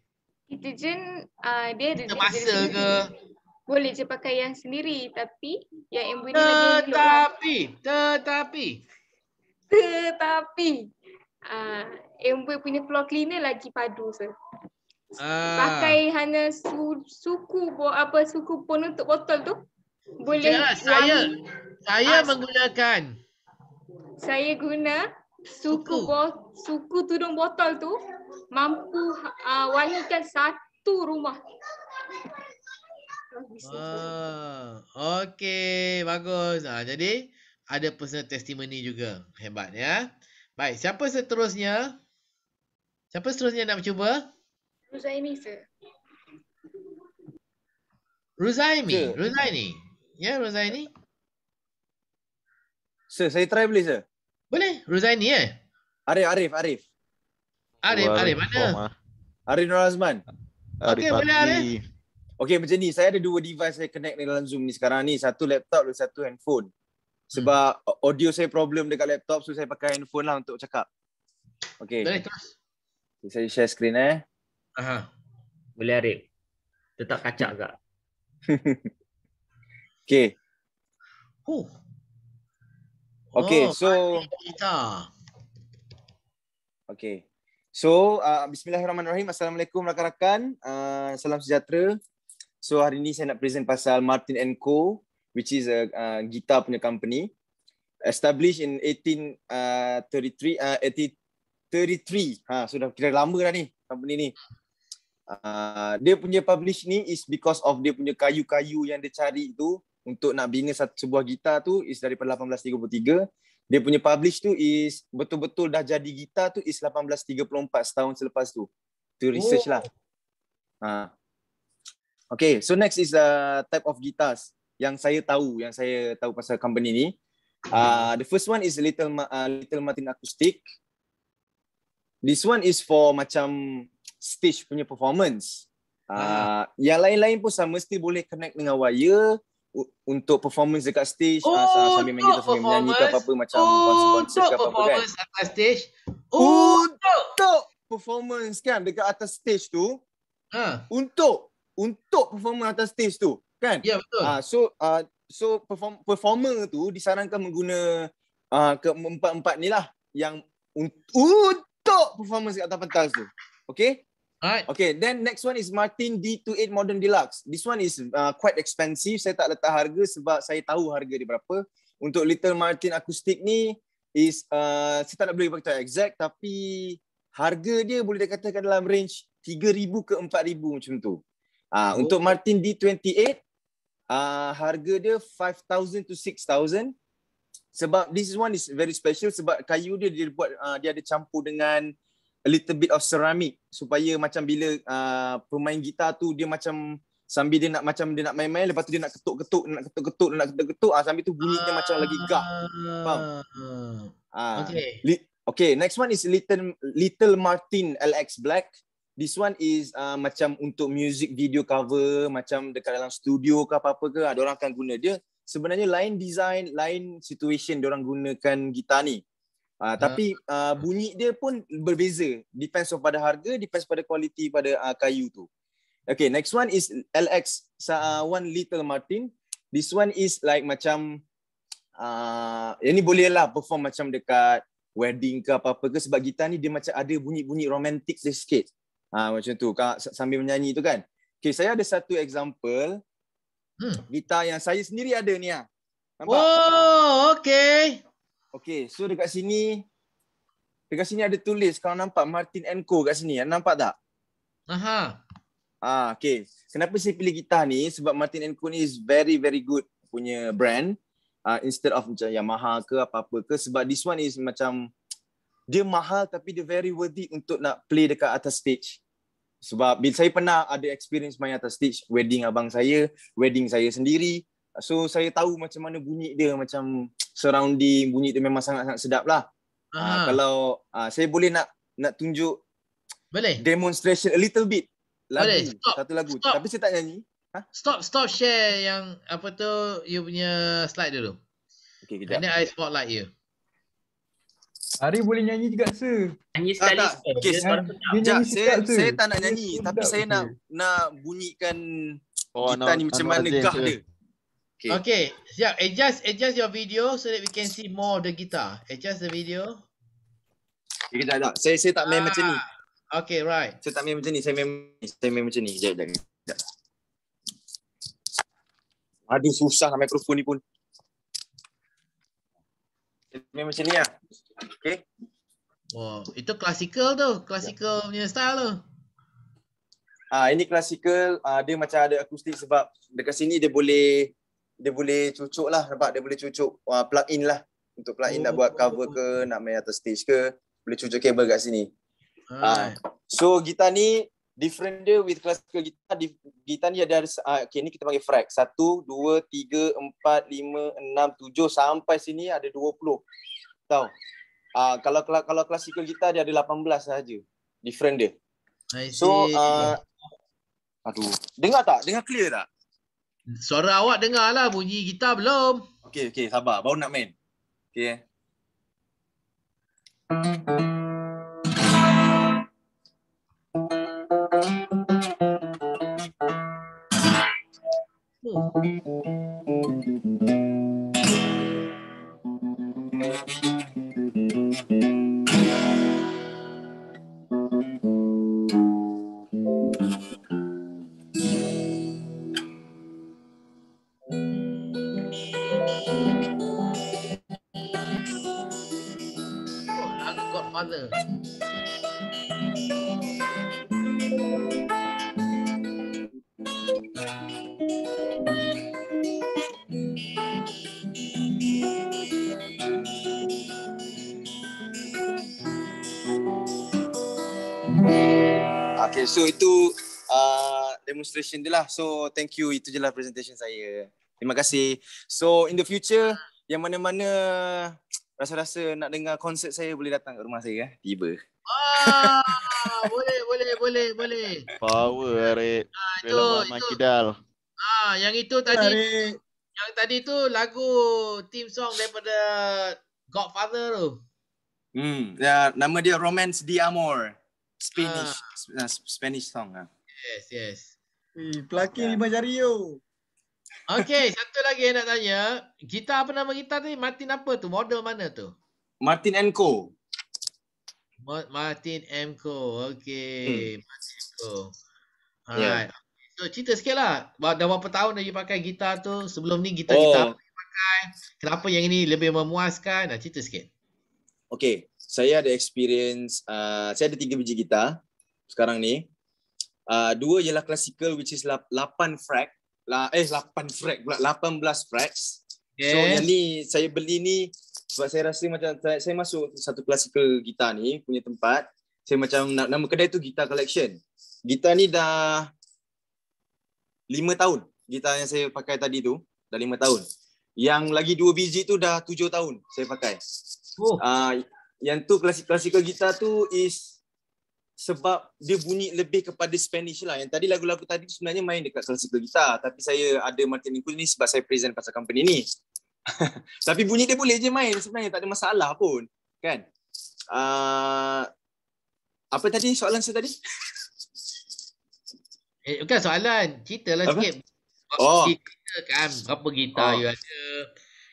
Deterjen uh, ah, dia ada masa ke? boleh je pakai yang sendiri tapi yang embroidery tetapi lagi tetapi tetapi ah uh, embroidery punya floor cleaner lagi padu se uh, ah. pakai hanya su, suku apa suku pun untuk botol tu boleh lah, saya wangi. saya uh, menggunakan saya guna suku suku, bo, suku tudung botol tu mampu uh, wangikan satu rumah Ah, okey, bagus. Ah, jadi ada personal testimony juga. Hebat ya. Baik, siapa seterusnya? Siapa seterusnya nak cuba? Ruzaimi, sir. Ruzaimi, sir. Ruzaini. Ya, yeah, Ruzaini. Sir, saya try boleh, sir? Boleh, Ruzaini ya. Eh? Arif, Arif, Arif. Arif, Arif mana? Arif Nur Azman. Arif okay, boleh Arif. Okay macam ni Saya ada dua device Saya connect dalam Zoom ni sekarang ni Satu laptop dan satu handphone Sebab hmm. audio saya problem Dekat laptop So saya pakai handphone lah Untuk cakap Okay Boleh terus Saya share screen eh Aha. Boleh Arif Tetap kacak agak Okay huh. Okay oh, so kita. Okay So uh, Bismillahirrahmanirrahim Assalamualaikum rakan-rakan uh, Salam sejahtera So hari ni saya nak present pasal Martin Co which is a uh, guitar punya company established in 1833 uh, 1833 uh, ha sudah so kira lama dah ni company ni uh, dia punya publish ni is because of dia punya kayu-kayu yang dia cari tu untuk nak bina satu sebuah gitar tu is daripada 1833 dia punya publish tu is betul-betul dah jadi gitar tu is 1834 setahun selepas tu tu research oh. lah ha Okay, so next is a uh, type of guitars yang saya tahu, yang saya tahu pasal company ni. Uh, the first one is Little Ma- uh, Little Martin Acoustic. This one is for macam stage punya performance. Uh, uh. Yang lain-lain pun sama, mesti boleh connect dengan wire untuk performance dekat stage oh, uh, sambil main gitar sambil menyanyi ke apa-apa macam untuk apa-apa kan. performance kan. atas stage untuk, untuk performance kan dekat atas stage tu uh. untuk untuk performer atas stage tu kan ya betul uh, so uh, so perform, performer tu disarankan guna uh, ah, keempat-empat ni lah yang un- untuk performance kat atas pentas tu okay Alright. Okay, then next one is Martin D28 Modern Deluxe. This one is uh, quite expensive. Saya tak letak harga sebab saya tahu harga dia berapa. Untuk Little Martin Acoustic ni is uh, saya tak nak boleh beritahu exact tapi harga dia boleh dikatakan dalam range 3000 ke 4000 macam tu. Ah uh, oh. untuk Martin D28 ah uh, harga dia 5000 to 6000 sebab this one is very special sebab kayu dia dia buat uh, dia ada campur dengan a little bit of ceramic supaya macam bila uh, pemain gitar tu dia macam sambil dia nak macam dia nak main-main lepas tu dia nak ketuk-ketuk nak ketuk-ketuk nak ketuk-ketuk ah sambil tu bunyinya uh, macam lagi gah. Faham? Ah. Uh, okay. Li- okay, next one is Little Little Martin LX Black this one is uh, macam untuk music video cover macam dekat dalam studio ke apa-apa ke ada ah, orang akan guna dia sebenarnya lain design lain situation orang gunakan gitar ni uh, yeah. Hmm. tapi uh, bunyi dia pun berbeza depends on pada harga depends pada quality pada uh, kayu tu Okay, next one is LX uh, One Little Martin. This one is like macam uh, ini ya boleh lah perform macam dekat wedding ke apa-apa ke sebab gitar ni dia macam ada bunyi-bunyi romantik sikit. Ha, macam tu. Sambil menyanyi tu kan. Okay, saya ada satu example. Hmm. Gitar yang saya sendiri ada ni lah. Nampak? Oh, okay. Okay, so dekat sini. Dekat sini ada tulis. Kalau nampak Martin Co kat sini. Nampak tak? Aha. Ha, okay. Kenapa saya pilih gitar ni? Sebab Martin Co ni is very, very good punya brand. Uh, instead of macam Yamaha ke apa-apa ke. Sebab this one is macam dia mahal tapi dia very worthy untuk nak play dekat atas stage. Sebab bila saya pernah ada experience main atas stage wedding abang saya, wedding saya sendiri. So saya tahu macam mana bunyi dia macam surrounding bunyi dia memang sangat-sangat sedap lah. Uh, kalau uh, saya boleh nak nak tunjuk boleh. demonstration a little bit. Lagu, boleh. Satu lagu. Stop. Tapi saya tak nyanyi. Ha? Stop, stop share yang apa tu you punya slide dulu. Okay, kita. Kena I spotlight you. Ari boleh nyanyi juga se. Nyanyi ah, sekali. Tak, Okay, dia, suara dia, dia nyanyi saya, saya tak nak nyanyi dia tapi saya nak nak bunyikan oh, kita ni macam mana gah dia. Okay. okay. siap. Adjust adjust your video so that we can see more of the guitar. Adjust the video. Okay, tak, tak. Saya saya tak main ah. macam ni. Ah, okay, right. Saya tak main macam ni. Saya main saya main macam ni. Jap, jap. Aduh, susah nak mikrofon ni pun. Ini macam ni lah. Okay. Wow, oh, itu klasikal tu. Klasikal punya style tu. Ah, ini klasikal. Ah, dia macam ada akustik sebab dekat sini dia boleh dia boleh cucuk lah. Nampak? Dia boleh cucuk uh, ah, plug in lah. Untuk plug in oh. nak buat cover ke, nak main atas stage ke. Boleh cucuk kabel kat sini. Ah. So gitar ni different dia with classical guitar di, gitar ni ada uh, okay ni kita panggil fret Satu, dua, tiga, empat, lima, enam, tujuh sampai sini ada dua puluh. tahu uh, kalau kalau classical guitar dia ada belas saja different dia so uh, aduh dengar tak dengar clear tak suara awak lah bunyi gitar belum Okay, okay, sabar baru nak main Okay. 哦。illustration dia lah. So thank you. Itu je lah presentation saya. Terima kasih. So in the future, yang mana-mana rasa-rasa nak dengar konsert saya boleh datang ke rumah saya. Eh? Tiba. Ah, boleh, boleh, boleh, boleh. Power, Arif. Ah, itu, Makidal. Ah, yang itu tadi, Arit. yang tadi tu lagu theme song daripada Godfather tu. Hmm, ya, nama dia Romance di Amor. Spanish, ah. ah. Spanish song ah. Yes, yes pelakir lima jari yo. Okay satu lagi nak tanya. Kita apa nama kita ni? Martin apa tu? Model mana tu? Martin and Co. Martin M. Co. Okey. Hmm. Martin Co. Ya. Alright. Yeah. So, cerita sikit lah. Dah berapa tahun dah you pakai gitar tu? Sebelum ni gitar kita oh. apa pakai? Kenapa yang ini lebih memuaskan? Nah, cerita sikit. Okay Saya ada experience. Uh, saya ada tiga biji gitar sekarang ni. Uh, dua ialah classical which is 8 fret. lah eh 8 fret pula 18 fret. Yes. So yang ni saya beli ni sebab saya rasa macam saya, masuk satu classical gitar ni punya tempat. Saya macam nak nama kedai tu gitar collection. Gitar ni dah 5 tahun. Gitar yang saya pakai tadi tu dah 5 tahun. Yang lagi dua biji tu dah 7 tahun saya pakai. Oh. Uh, yang tu classical klasikal gitar tu is sebab dia bunyi lebih kepada Spanish lah. Yang tadi lagu-lagu tadi sebenarnya main dekat klasikal kita. Tapi saya ada Martin Inkul ni sebab saya present pasal company ni. Tapi bunyi dia boleh je main sebenarnya. Tak ada masalah pun. Kan? Uh, apa tadi soalan saya tadi? Eh, bukan soalan. Ceritalah apa? sikit. Oh. Cerita kan berapa gitar oh. you ada.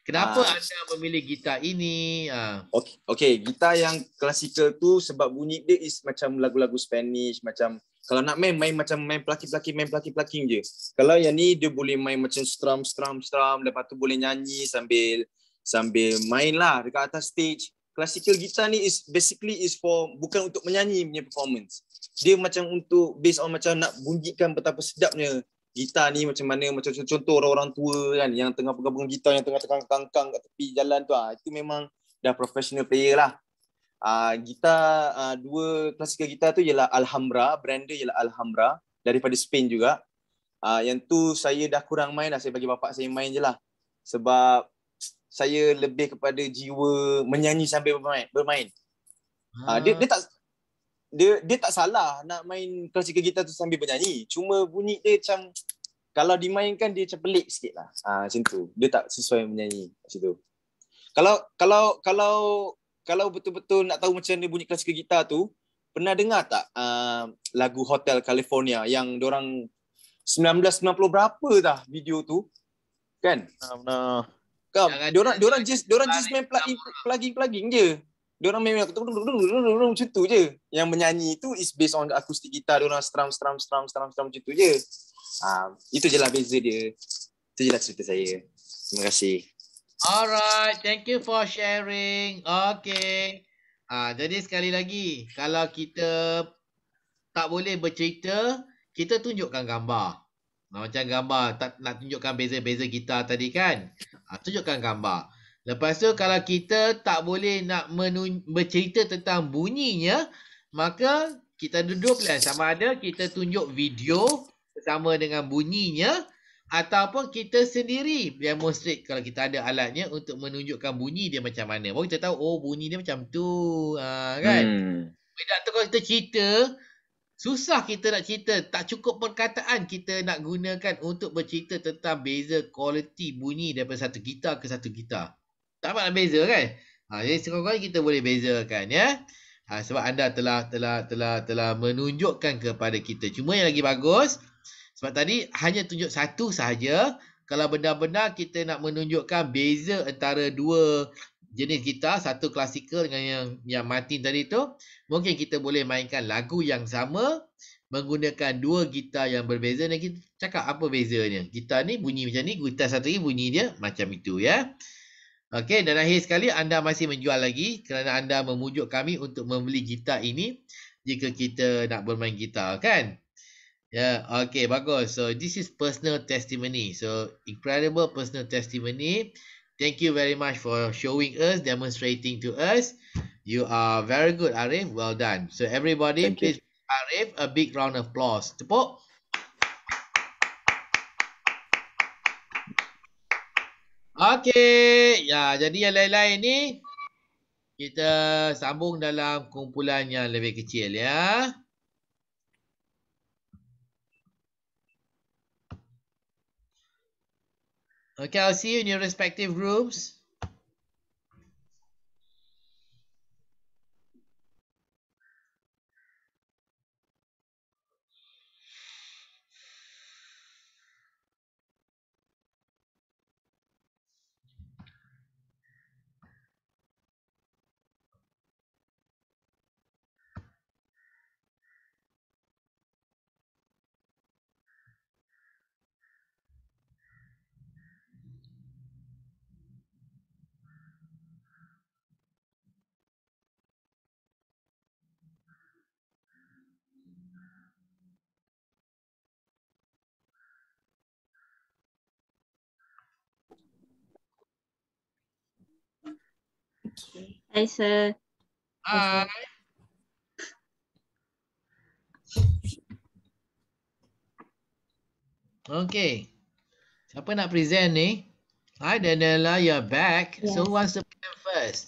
Kenapa ha. anda memilih gitar ini? Ha. Okay, okay, gitar yang klasikal tu sebab bunyi dia is macam lagu-lagu Spanish macam kalau nak main main macam main plaki plaki main plaki plaki je. Kalau yang ni dia boleh main macam strum strum strum lepas tu boleh nyanyi sambil sambil main lah dekat atas stage. Klasikal gitar ni is basically is for bukan untuk menyanyi punya performance. Dia macam untuk based on macam nak bunyikan betapa sedapnya gitar ni macam mana macam contoh orang-orang tua kan yang tengah pegang-pegang gitar yang tengah tekan kangkang kat tepi jalan tu ah itu memang dah professional player lah. Ah uh, gitar uh, dua klasikal gitar tu ialah Alhambra, brand dia ialah Alhambra daripada Spain juga. Ah uh, yang tu saya dah kurang main lah saya bagi bapak saya main je lah sebab saya lebih kepada jiwa menyanyi sambil bermain bermain. Ha. Uh, dia dia tak dia dia tak salah nak main klasikal gitar tu sambil bernyanyi. Cuma bunyi dia macam kalau dimainkan dia macam pelik sikit lah. Ha, macam tu. Dia tak sesuai menyanyi macam tu. Kalau kalau kalau kalau betul-betul nak tahu macam ni bunyi klasikal gitar tu, pernah dengar tak uh, lagu Hotel California yang diorang 1990 berapa dah video tu? Kan? Pernah. orang Diorang, diorang, just, orang just main plug-in plug plug-in je dia orang memang macam tu je. Yang menyanyi tu is based on akustik gitar dia orang strum strum strum strum strum macam tu je. Um, itu je lah beza dia. Itu je lah cerita saya. Terima kasih. Alright, thank you for sharing. Okay. Ah, jadi sekali lagi, kalau kita tak boleh bercerita, kita tunjukkan gambar. Macam gambar, tak, nak tunjukkan beza-beza gitar tadi kan? Ah, tunjukkan gambar. Lepas tu kalau kita tak boleh nak menun- bercerita tentang bunyinya, maka kita ada dua Sama ada kita tunjuk video bersama dengan bunyinya ataupun kita sendiri demonstrate kalau kita ada alatnya untuk menunjukkan bunyi dia macam mana. Baru kita tahu, oh bunyi dia macam tu. Ha, kan? Hmm. Bila tu kalau kita cerita, susah kita nak cerita. Tak cukup perkataan kita nak gunakan untuk bercerita tentang beza kualiti bunyi daripada satu gitar ke satu gitar tak nak beza kan? Ha, jadi sekurang-kurangnya kita boleh bezakan ya. Ha, sebab anda telah telah telah telah menunjukkan kepada kita. Cuma yang lagi bagus sebab tadi hanya tunjuk satu sahaja. Kalau benar-benar kita nak menunjukkan beza antara dua jenis kita satu klasikal dengan yang yang Martin tadi tu, mungkin kita boleh mainkan lagu yang sama menggunakan dua gitar yang berbeza dan kita cakap apa bezanya. Gitar ni bunyi macam ni, gitar satu ni bunyi dia macam itu ya. Okey dan akhir sekali anda masih menjual lagi kerana anda memujuk kami untuk membeli gitar ini jika kita nak bermain gitar kan. Ya, yeah, okey bagus. So this is personal testimony. So incredible personal testimony. Thank you very much for showing us, demonstrating to us. You are very good Arif, well done. So everybody Thank please you. Arif a big round of applause. Tepuk. Okey. Ya, jadi yang lain-lain ni kita sambung dalam kumpulan yang lebih kecil ya. Okay, I'll see you in your respective groups. Hi, sir. Hi. Okay. Siapa nak present ni? Hi, Daniela. You're back. Yes. So, who wants to present first?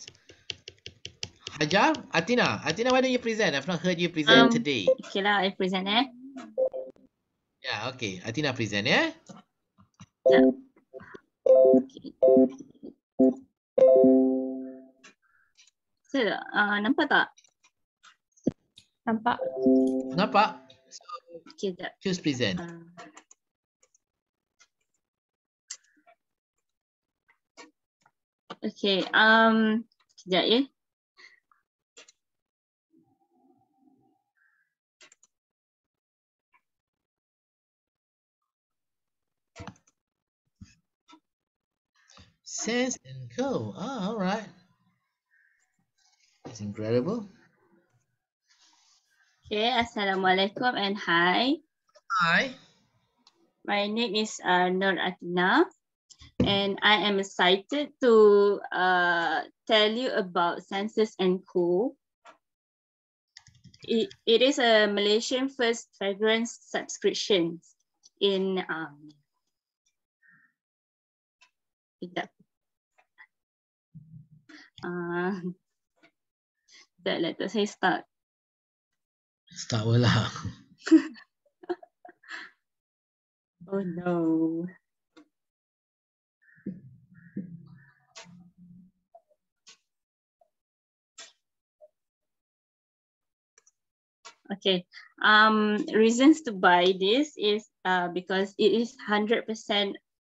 Hajar? Atina? Atina, why don't you present? I've not heard you present um, today. Okay lah, I present eh. Yeah, okay. Atina present eh. Yeah. Okay. Sir, uh, nampak tak? Nampak. Nampak. Sekejap. So, please present. Uh, okay. Um, sekejap ya. Sense and go. Oh, ah, all right. It's incredible. Okay, assalamualaikum and hi. Hi. My name is uh, Nur Atina, and I am excited to uh, tell you about Census and Co. It, it is a Malaysian first fragrance subscription in um, uh, that letter say start? Start well lah. oh no. Okay. Um, reasons to buy this is uh, because it is 100%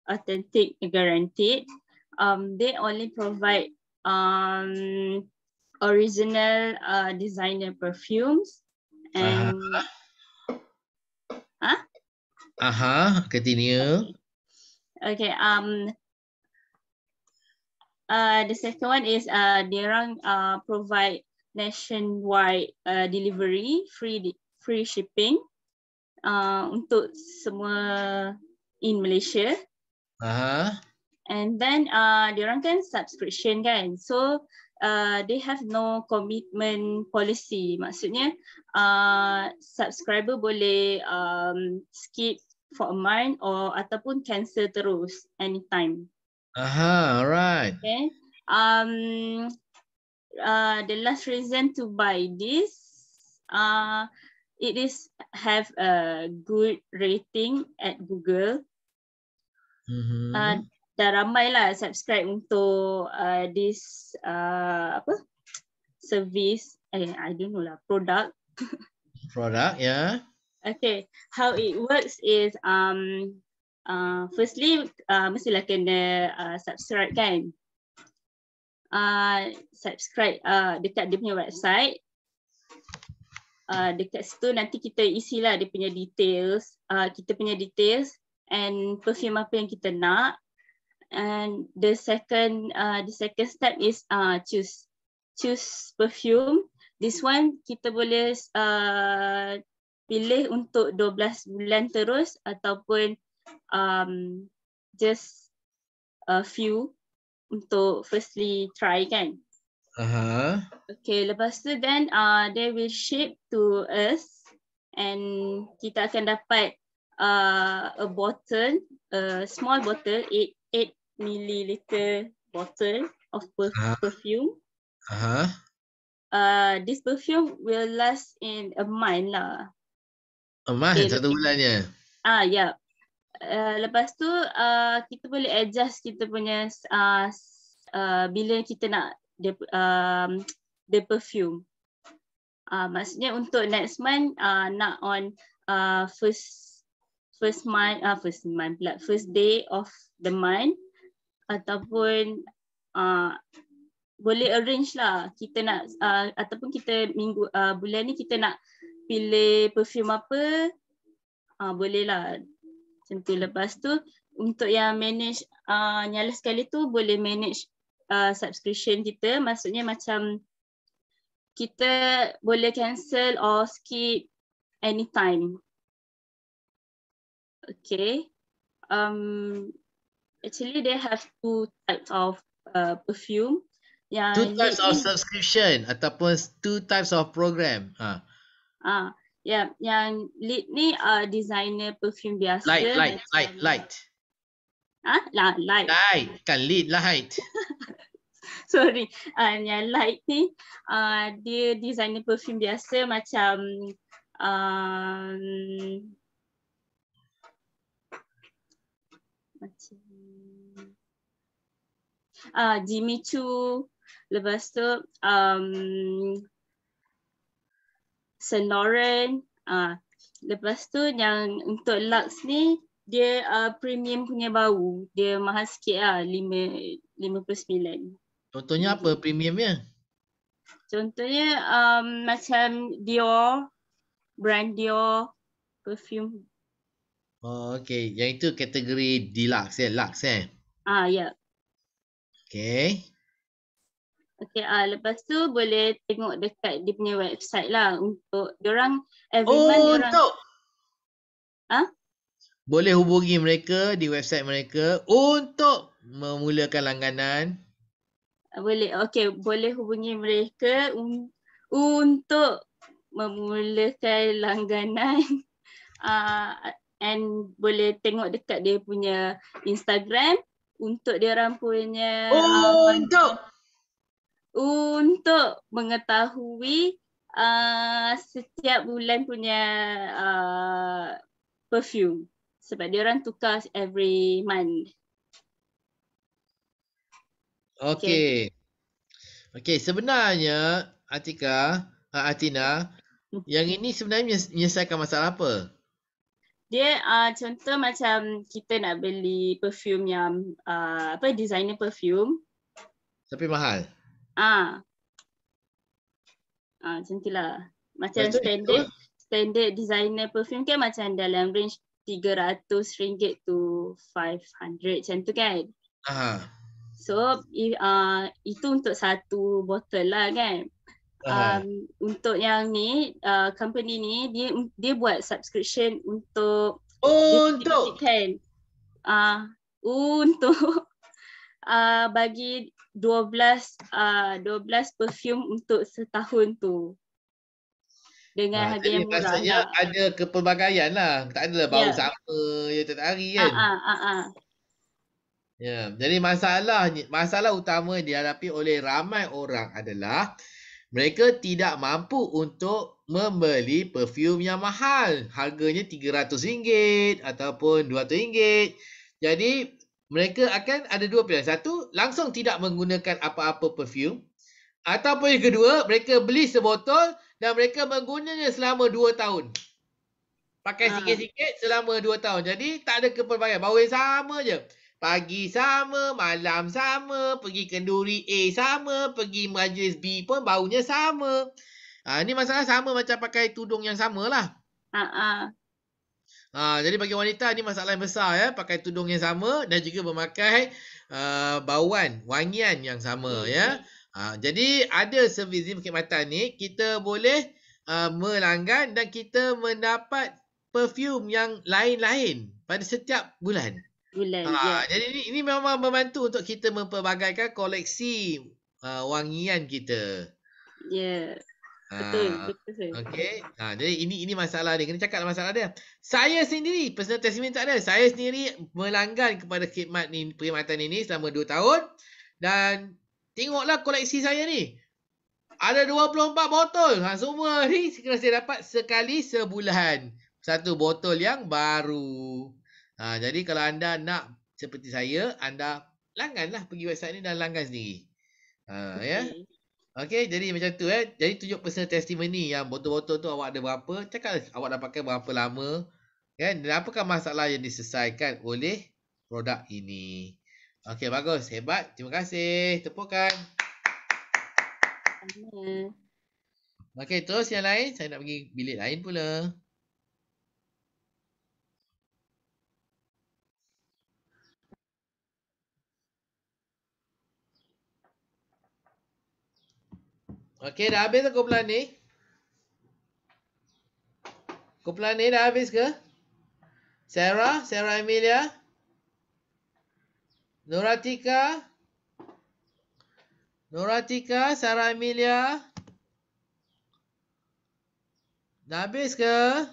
authentic guaranteed. Um, they only provide um, original uh, designer perfumes and aha huh? aha continue okay, okay um uh, the second one is uh dirang uh provide nationwide uh, delivery free free shipping uh untuk semua in malaysia aha uh -huh. and then ah, uh dirang kan subscription kan so uh, they have no commitment policy. Maksudnya, uh, subscriber boleh um, skip for a month or ataupun cancel terus anytime. Aha, alright. Okay. Um, uh, the last reason to buy this, uh, it is have a good rating at Google. Mm-hmm. Uh, dah lah subscribe untuk uh, this uh, apa service eh I don't know lah produk produk ya yeah. okay how it works is um uh, firstly uh, lah kena uh, subscribe kan uh, subscribe uh, dekat dia punya website Uh, dekat situ nanti kita isilah dia punya details uh, kita punya details and perfume apa yang kita nak and the second uh, the second step is uh, choose choose perfume this one kita boleh uh, pilih untuk 12 bulan terus ataupun um, just a few untuk firstly try kan uh-huh. okay lepas tu then uh, they will ship to us and kita akan dapat uh, a bottle a small bottle eight eight milliliter bottle of per uh ha. -huh. perfume. Uh -huh. uh, this perfume will last in a month lah. A month? Okay. Satu bulannya? Ah, ya. Yeah. Uh, lepas tu uh, kita boleh adjust kita punya uh, uh, bila kita nak the, um, the perfume. Uh, maksudnya untuk next month uh, nak on uh, first first month uh, first month pula, first day of the month ataupun uh, boleh arrange lah kita nak uh, ataupun kita minggu uh, bulan ni kita nak pilih perfume apa uh, boleh lah macam tu lepas tu untuk yang manage uh, nyala sekali tu boleh manage uh, subscription kita maksudnya macam kita boleh cancel or skip anytime. Okay. Um, actually they have two types of uh, perfume. Yeah, two types of in, subscription ataupun two types of program. Ha. Ah. Uh. Ah, uh, yeah, yang lead ni uh, designer perfume biasa. Light, light, light, light. Ha? light. Ah, huh? light, light. Light, kan lead light. Sorry, uh, yang light ni uh, dia designer perfume biasa macam um, macam uh, Jimmy Choo lepas tu um, Saint Laurent uh, ah, lepas tu yang untuk Lux ni dia uh, premium punya bau dia mahal sikit lah 5, contohnya apa premiumnya? contohnya um, macam Dior brand Dior perfume Oh, okay. Yang itu kategori deluxe eh, lux eh? Ah, ya. Yeah. Okay. Okay, uh, ah, lepas tu boleh tengok dekat dia punya website lah untuk diorang everyone oh, diorang. Untuk. Ha? Boleh hubungi mereka di website mereka untuk memulakan langganan. Boleh, okay. Boleh hubungi mereka un- untuk memulakan langganan. Uh, and boleh tengok dekat dia punya Instagram untuk dia orang punya oh, untuk untuk mengetahui uh, setiap bulan punya uh, perfume sebab dia orang tukar every month. Okay, Okey, okay, sebenarnya Atika, Atina, hmm. yang ini sebenarnya menyelesaikan masalah apa? dia uh, contoh macam kita nak beli perfume yang uh, apa designer perfume tapi mahal ah uh. ah cantiklah macam Betul standard itu. standard designer perfume kan macam dalam range RM300 to RM500 macam tu kan ah so uh, itu untuk satu botol lah kan um, untuk yang ni uh, company ni dia dia buat subscription untuk oh, untuk kan ah uh, untuk ah uh, bagi 12 ah uh, 12 perfume untuk setahun tu dengan ha, harga yang murah. Rasanya tak? Ah, ah, ah. ada kepelbagaian lah. Tak adalah bau yeah. sama ya tak hari kan. Ha, ha, ha, ha. Ya, jadi masalah masalah utama yang dihadapi oleh ramai orang adalah mereka tidak mampu untuk membeli perfume yang mahal. Harganya RM300 ataupun RM200. Jadi, mereka akan ada dua pilihan. Satu, langsung tidak menggunakan apa-apa perfume. Ataupun yang kedua, mereka beli sebotol dan mereka menggunakannya selama dua tahun. Pakai ah. sikit-sikit selama dua tahun. Jadi, tak ada keperbagaian. Bau yang sama je. Pagi sama, malam sama, pergi kenduri A sama, pergi majlis B pun baunya sama. Ha, ini masalah sama macam pakai tudung yang sama lah. Uh-uh. Ha, jadi bagi wanita ini masalah yang besar ya. Pakai tudung yang sama dan juga memakai uh, bauan, wangian yang sama hmm. ya. Ha, jadi ada servis di perkhidmatan ni, kita boleh uh, melanggan dan kita mendapat perfume yang lain-lain pada setiap bulan bulan. Ha, yeah. Jadi ini, ini memang membantu untuk kita memperbagaikan koleksi uh, wangian kita. Ya. Yeah. Ha, betul, betul. Okay. Ha, jadi ini ini masalah dia. Kena cakap lah masalah dia. Saya sendiri, personal testimony tak ada. Saya sendiri melanggan kepada khidmat ni, perkhidmatan ini selama 2 tahun. Dan tengoklah koleksi saya ni. Ada 24 botol. Ha, semua ni kena saya dapat sekali sebulan. Satu botol yang baru. Ha, jadi kalau anda nak seperti saya, anda langganlah pergi website ni dan langgan sendiri. Ha, okay. ya. Okey, jadi macam tu eh. Jadi tunjuk personal testimony yang botol-botol tu awak ada berapa, cakap lah awak dah pakai berapa lama, kan? Dan apakah masalah yang diselesaikan oleh produk ini. Okay, bagus. Hebat. Terima kasih. Tepukan. Okay, terus yang lain. Saya nak pergi bilik lain pula. Okey, dah habis tak kumpulan ni? Kumpulan ni dah habis ke? Sarah, Sarah Emilia. Noratika. Noratika, Sarah Emilia. Dah habis ke?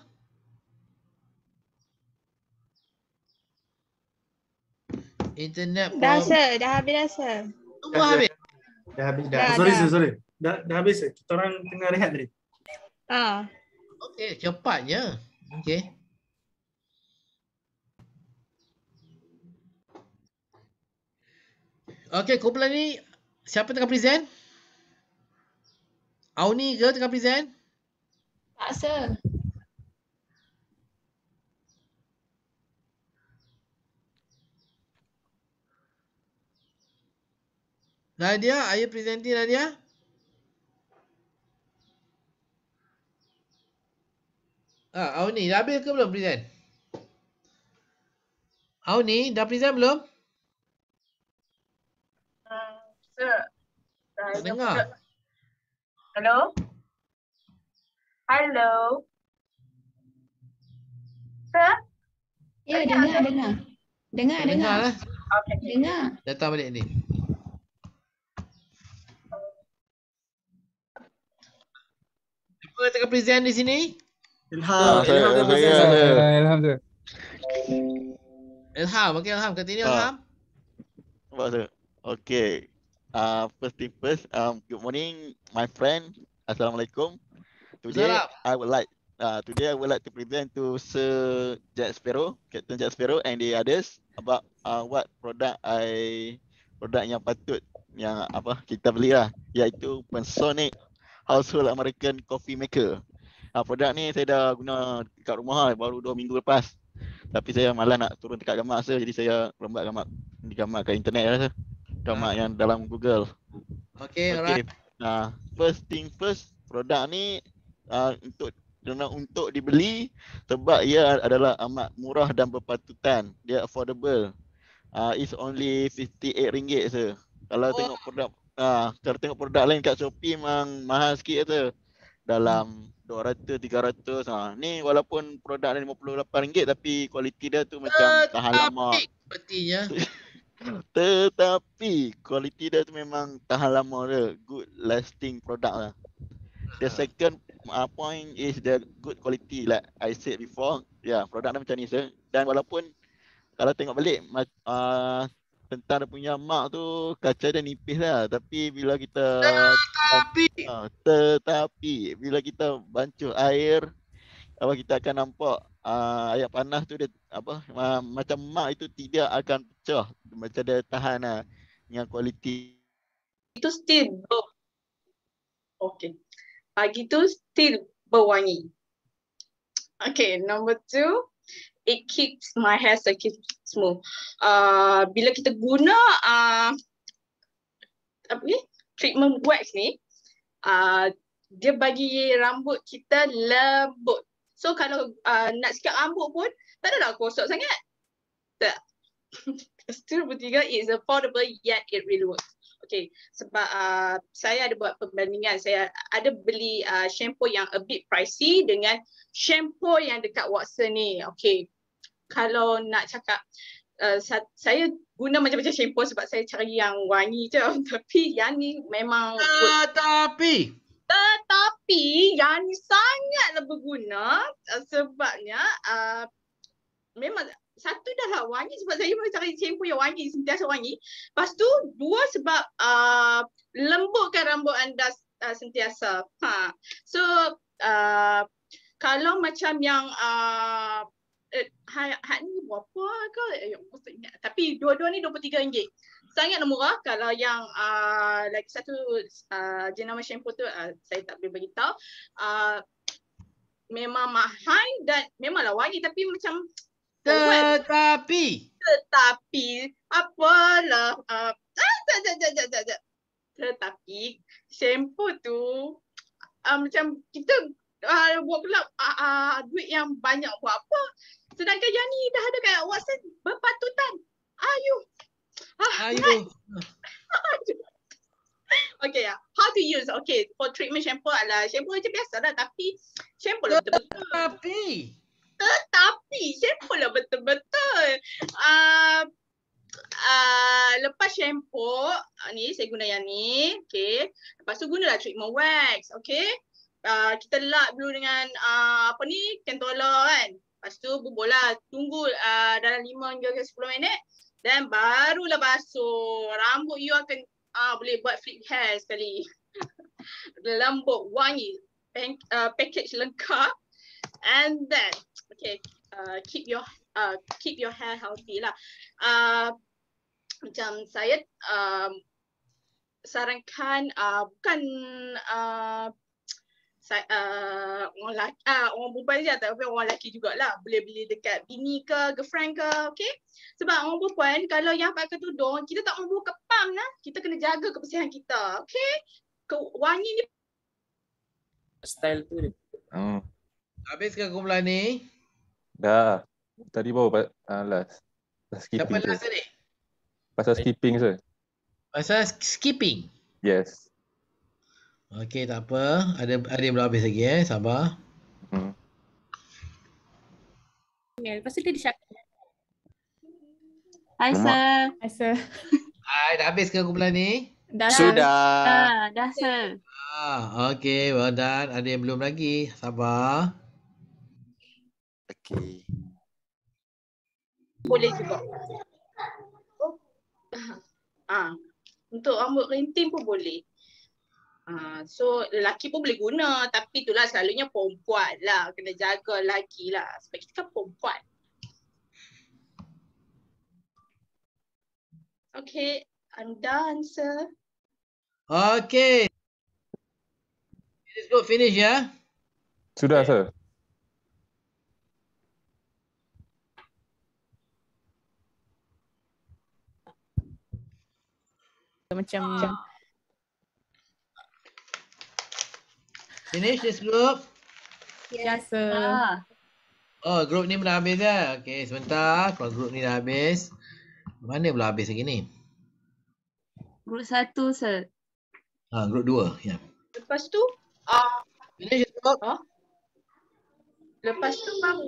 Internet. Dah, sir. Dah habis, dah, sir. Tunggu habis. Dah habis, dah. Sorry, Sorry dah, dah habis eh? Kita orang tengah rehat tadi. Ah. Okey, cepatnya. Okey. Okey, kumpulan ni siapa tengah present? Auni ke tengah present? Tak, sir. Nadia, are you presenting Nadia? Ha, ni dah habis ke belum present? ni dah present belum? Uh, dengar. Hello? Hello? Sir? Ya, dengar, dengar. Dengar, dengar. Dengar lah. Okay. Dengar. Datang balik ni. Siapa tengah present di sini? Ilham. Ah, Ilham. Ilham. Ilham. Ilham. Okay, Ilham. Continue, ha. Ah. Ilham. Nampak Okay. Uh, ah, first thing first. Um, good morning, my friend. Assalamualaikum. Today, Assalamualaikum. I would like Uh, today I would like to present to Sir Jack Sparrow, Captain Jack Sparrow and the others about uh, what product I produk yang patut yang apa kita beli lah iaitu Pensonic Household American Coffee Maker ha, produk ni saya dah guna dekat rumah lah, baru dua minggu lepas. Tapi saya malas nak turun dekat gamak saya jadi saya rembat gamak di gamak kat internet rasa. Lah gamak ha. yang dalam Google. Okey, okay. alright. Ha, first thing first, produk ni ha, untuk kerana untuk dibeli sebab ia adalah amat murah dan berpatutan. Dia affordable. Ah uh, is only 58 ringgit saja. Kalau oh. tengok produk ah uh, kalau tengok produk lain kat Shopee memang mahal sikit tu dalam 200 300 ha ni walaupun produk ni 58 ringgit tapi kualiti dia tu macam tetapi, eh, tahan lama sepertinya tetapi kualiti dia tu memang tahan lama dia good lasting product lah the ah. second uh, point is the good quality like i said before yeah product dia macam ni sir dan walaupun kalau tengok balik uh, tentara punya mak tu kaca dia nipis lah tapi bila kita tetapi ah, tetapi bila kita bancuh air apa kita akan nampak uh, air panas tu dia apa uh, macam mak itu tidak akan pecah macam dia tahan lah dengan kualiti itu still ber- oh. okey pagi tu still berwangi okey number two it keeps my hair silky smooth. Uh, bila kita guna uh, apa ni? treatment wax ni, uh, dia bagi rambut kita lembut. So kalau uh, nak sikat rambut pun, tak adalah kosok sangat. Tak. Still bertiga is affordable yet it really works. Okay, sebab uh, saya ada buat perbandingan, saya ada beli uh, shampoo yang a bit pricey dengan shampoo yang dekat Watson ni. Okay, kalau nak cakap uh, saya guna macam-macam shampoo sebab saya cari yang wangi je tapi yang ni memang tetapi tetapi yang ni sangatlah berguna uh, sebabnya uh, memang satu dah lah wangi sebab saya pun cari shampoo yang wangi sentiasa wangi lepas tu dua sebab uh, lembutkan rambut anda uh, sentiasa ha. so uh, kalau macam yang uh, uh, eh, hak ni berapa ke eh, yang mesti ingat tapi dua-dua ni 23 ringgit sangat murah kalau yang uh, lagi satu uh, jenama shampoo tu uh, saya tak boleh beritahu uh, memang mahal dan memanglah wangi tapi macam tetapi tetapi apalah uh, ah, tak, tak, tak, tak, tak, tetapi shampoo tu uh, macam kita uh, buat pula uh, uh, duit yang banyak buat apa Sedangkan yang ni dah ada kat Watson berpatutan. Ayu. Ah, Ayu. okay, ya. how to use? Okay, for treatment shampoo adalah shampoo macam biasa lah tapi shampoo lah betul-betul. Tetapi. Tetapi shampoo lah betul-betul. Uh, Uh, lepas shampoo ah, ni saya guna yang ni okay lepas tu gunalah treatment wax okay uh, kita lap dulu dengan uh, apa ni kentola kan Lepas tu bola tunggu uh, dalam lima hingga sepuluh minit dan barulah basuh. Rambut you akan uh, boleh buat flip hair sekali. Lembut, wangi, Pank, uh, ah, package lengkap. And then, okay, uh, keep your uh, keep your hair healthy lah. Uh, macam saya um, sarankan uh, bukan uh, uh, orang lelaki, ah, orang perempuan je lah, tapi orang lelaki jugalah boleh beli dekat bini ke, girlfriend ke, okay? Sebab orang perempuan kalau yang pakai tudung, kita tak mampu kepang lah. Kita kena jaga kebersihan kita, okay? Ke, wangi ni. Style tu dia. Oh. Hmm. Habis ke kumpulan ni? Dah. Tadi baru uh, last. last. skipping Siapa last tadi? Pasal skipping je. Pasal skipping? Yes. Okey tak apa. Ada ada yang belum habis lagi eh. Sabar. Hmm. Ya, lepas tu dia disyak. Hai sir. Hai sir. Hai, dah habis ke kumpulan ni? Dah. Sudah. Dah, dah sir. Ah, okey, well done. Ada yang belum lagi. Sabar. Okey. Boleh juga. Oh. Ah. Untuk rambut rinting pun boleh. Ha, so lelaki pun boleh guna tapi itulah selalunya perempuan lah kena jaga lelaki lah sebab kita kan perempuan. Okay, anda answer. Okay. Let's go finish ya. Yeah? Sudah, sir. macam macam ah. Finish this group? Yes, sir. Ah. Oh, group ni dah habis ke? Ya? Okay, sebentar. Kalau group ni dah habis. Mana pula habis lagi ni? Group satu, sir. Ha, group dua. ya. Lepas tu? Uh, Finish this group? Huh? Lepas tu, mam,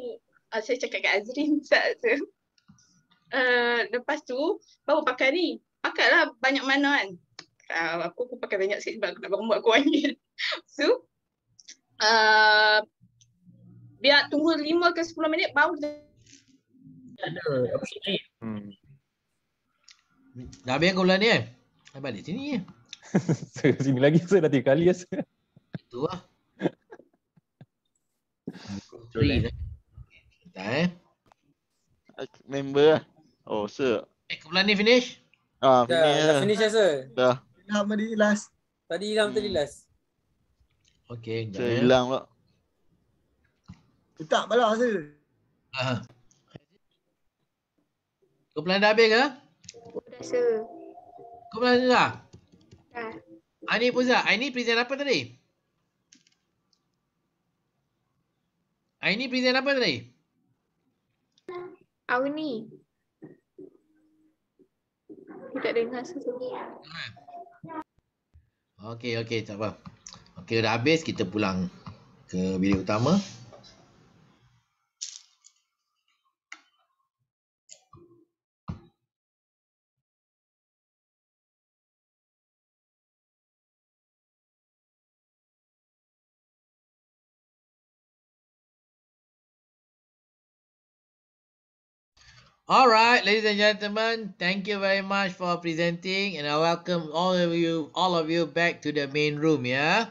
uh, saya cakap kat Azrin sekejap tu. Uh, lepas tu, baru pakai ni. Pakai lah banyak mana kan. Uh, aku, aku pakai banyak sikit sebab aku nak bangun buat kuangin. So, uh, biar tunggu lima ke sepuluh minit baru kita ada apa sini. Hmm. Dah habis kau ni eh? Saya balik sini je. Eh? Saya sini lagi saya dah tiga kali rasa. Eh? Itu lah. Eh? Dah eh. Member lah. Oh, sir. Eh, kau ni finish? Ah, lah. finish lah Dah finish rasa? Dah. Dah last. Tadi hilang hmm. tadi last. Okey, jangan. Saya eh. hilang pula. Letak bala rasa. Ha, ha. Kau pelan dah habis ke? Rasa. Kau pelan dah? Dah. Ani Puza, Ani ah, present apa tadi? Ani ah, present apa tadi? Auni. Tak dengar sesuatu. Ah. Okey, okey, tak apa kira dah habis kita pulang ke bilik utama Alright, ladies and gentlemen, thank you very much for presenting and I welcome all of you all of you back to the main room, yeah.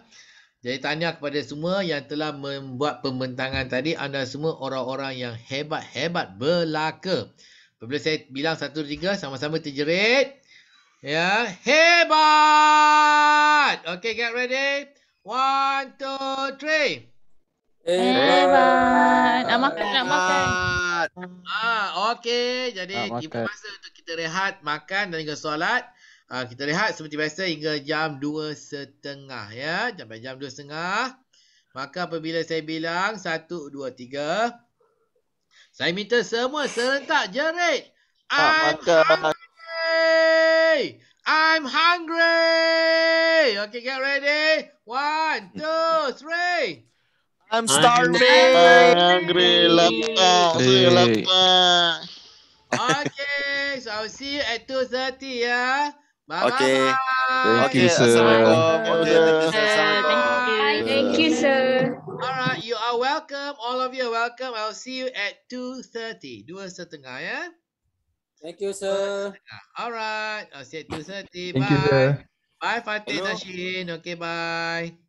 Jadi tanya kepada semua yang telah membuat pembentangan tadi. Anda semua orang-orang yang hebat-hebat belaka. Apabila saya bilang satu, tiga, sama-sama terjerit. Ya, hebat! Okay, get ready. One, two, three. Hebat! Nak makan, nak makan. Ah, okay, jadi kita masa untuk kita rehat, makan dan juga solat. Uh, kita lihat seperti biasa hingga jam 2 setengah ya. Sampai jam 2 setengah. Maka apabila saya bilang 1, 2, 3. Saya minta semua serentak jerit. I'm hungry. I'm hungry. Okay, get ready. One, two, three. I'm starving. I'm hungry. Lepas. Lepas. Okay. So, I'll see you at 2.30 ya. Yeah. Bye-bye. Okay. Thank okay. you, sir. Okay. Thank you, sir. Assalamualaikum. Thank you, sir. All right. You are welcome. All of you are welcome. I'll see you at 2.30. Dua setengah, ya? Thank you, sir. All right. I'll see you at 2.30. Bye. Thank you, sir. Bye, Fatih Nasheen. Okay, bye.